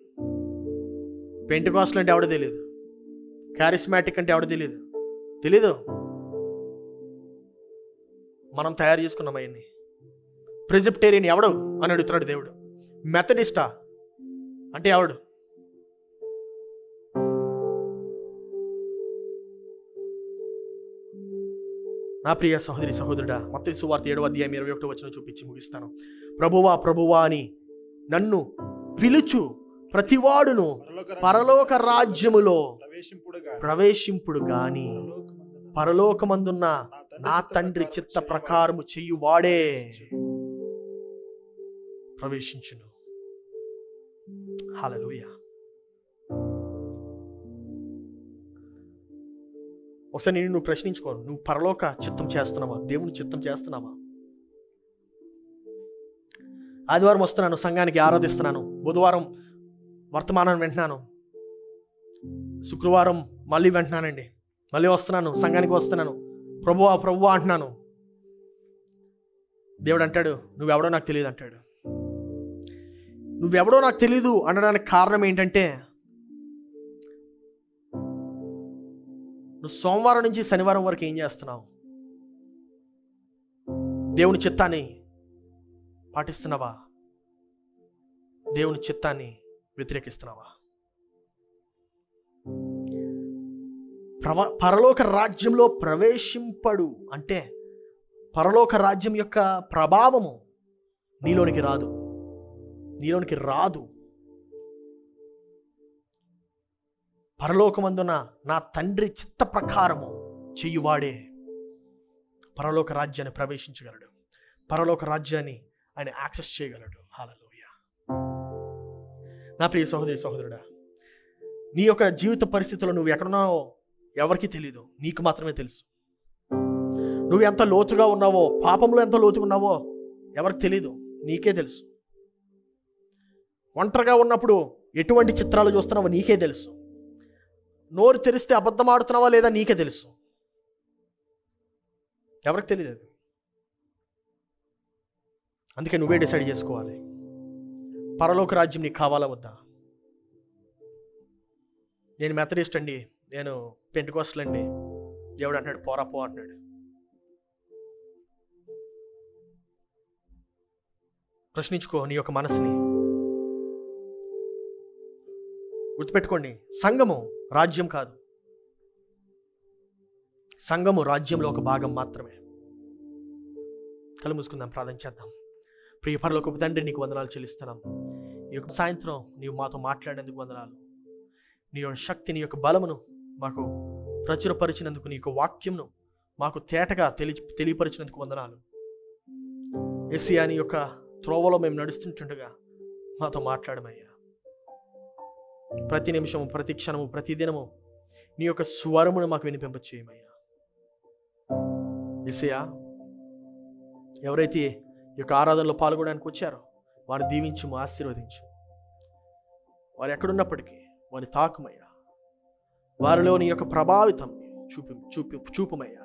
పెంటికాస్ట్లు అంటే ఎవడో తెలియదు క్యారిస్మాటిక్ అంటే ఎవడో తెలియదు తెలీదు మనం తయారు చేసుకున్నాం అవన్నీ ప్రెజిప్టేరియన్ ఎవడు అని అడుగుతున్నాడు దేవుడు మెథడిస్టా అంటే ఎవడు నా ప్రియ సహోదరి సహోదరుడా మొత్తం సువార్త ఏడవ అధ్యాయం ఇరవై ఒకటో వచ్చిన చూపించి ముగిస్తాను ప్రభువా ప్రభువా అని నన్ను పిలుచు ప్రతివాడును పరలోక రాజ్యములో ప్రవేశింపుడు గాని పరలోకమందున్న నా తండ్రి చిత్త ప్రకారము చెయ్యువాడే ప్రవేశించును హలలుయా ఒకసారి నేను నువ్వు ప్రశ్నించుకో నువ్వు పరలోక చిత్తం చేస్తున్నావా దేవుని చిత్తం చేస్తున్నావా ఆదివారం వస్తున్నాను సంఘానికి ఆరాధిస్తున్నాను బుధవారం వర్తమానాన్ని వింటున్నాను శుక్రవారం మళ్ళీ వింటున్నానండి మళ్ళీ వస్తున్నాను సంఘానికి వస్తున్నాను ప్రభువా ప్రభు అంటున్నాను దేవుడు అంటాడు నువ్వెవడో నాకు తెలియదు అంటాడు నువ్వెవడో నాకు తెలియదు అనడానికి కారణం ఏంటంటే నువ్వు సోమవారం నుంచి శనివారం వరకు ఏం చేస్తున్నావు దేవుని చిత్తాన్ని పాటిస్తున్నావా దేవుని చిత్తాన్ని వ్యతిరేకిస్తున్నావా ప్రవ పరలోక రాజ్యంలో ప్రవేశింపడు అంటే పరలోక రాజ్యం యొక్క ప్రభావము నీలోనికి రాదు నీలోనికి రాదు పరలోకమందున నా తండ్రి చిత్త ప్రకారము చెయ్యువాడే పరలోక రాజ్యాన్ని ప్రవేశించగలడు పరలోక రాజ్యాన్ని ఆయన యాక్సెస్ చేయగలడు హాలలోయ నా ప్రియ సహోదరి సహోదరుడా నీ యొక్క జీవిత పరిస్థితుల్లో నువ్వు ఎక్కడున్నావో ఎవరికి తెలియదు నీకు మాత్రమే తెలుసు నువ్వు ఎంత లోతుగా ఉన్నావో పాపంలో ఎంత లోతుగా ఉన్నావో ఎవరికి తెలియదు నీకే తెలుసు ఒంటరిగా ఉన్నప్పుడు ఎటువంటి చిత్రాలు చూస్తున్నావో నీకే తెలుసు నోరు తెరిస్తే అబద్ధం ఆడుతున్నావా లేదా నీకే తెలుసు ఎవరికి తెలియదు అందుకే నువ్వే డిసైడ్ చేసుకోవాలి పరలోక రాజ్యం నీకు కావాలా వద్దా నేను మెథడిస్ట్ అండి నేను పెంటుకోస్టల్ అండి దేవుడు అంటున్నాడు పోరా పో అంటున్నాడు ప్రశ్నించుకో నీ యొక్క మనసుని గుర్తుపెట్టుకోండి సంఘము రాజ్యం కాదు సంఘము రాజ్యంలో ఒక భాగం మాత్రమే కళ్ళు మూసుకుందాం ప్రార్థన చేద్దాం ప్రియ ఒక తండ్రి నీకు వందనాలు చెల్లిస్తున్నాం ఈ యొక్క సాయంత్రం నీవు మాతో మాట్లాడేందుకు వందనాలు నీ యొక్క శక్తి నీ యొక్క బలమును మాకు ప్రచురపరిచినందుకు నీ యొక్క వాక్యంను మాకు తేటగా తెలి తెలియపరిచినందుకు వందనాలు ఎస్సియా అని యొక్క త్రోవలో మేము నడుస్తుంటుండగా మాతో మాట్లాడమయ్యా ప్రతి నిమిషము ప్రతి క్షణము ప్రతి దినము నీ యొక్క స్వరమును మాకు వినిపింపచేయమయ్యా ఎసయా ఎవరైతే ఈ యొక్క ఆరాధనలో పాల్గొనడానికి వచ్చారో వారిని దీవించు ఆశీర్వదించు వారు ఎక్కడున్నప్పటికీ వారిని తాకుమయ్యా వారిలో నీ యొక్క ప్రభావితం చూపి చూపి చూపమయ్యా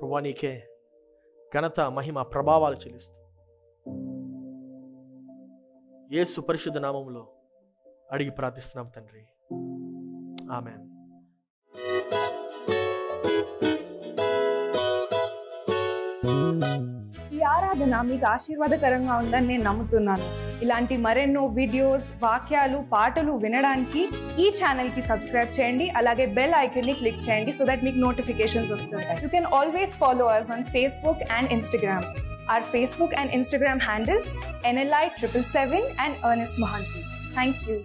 ప్రభా నీకే ఘనత మహిమ ప్రభావాలు చెల్లిస్తుంది ఏ సుపరిశుద్ధ నామంలో అడిగి ప్రార్థిస్తున్నాం తండ్రి ఆమె ఈ ఆరాధన మీకు ఆశీర్వాదకరంగా ఉందని నేను నమ్ముతున్నాను ఇలాంటి మరెన్నో వీడియోస్ వాక్యాలు పాటలు వినడానికి ఈ ఛానల్ కి సబ్స్క్రైబ్ చేయండి అలాగే బెల్ ఐకన్ ని క్లిక్ చేయండి సో దట్ మీకు నోటిఫికేషన్స్ వస్తుంటాయి you can always follow ours on Facebook and Instagram Our Facebook and Instagram handles NLI777 and Ernest Mahanti. Thank you.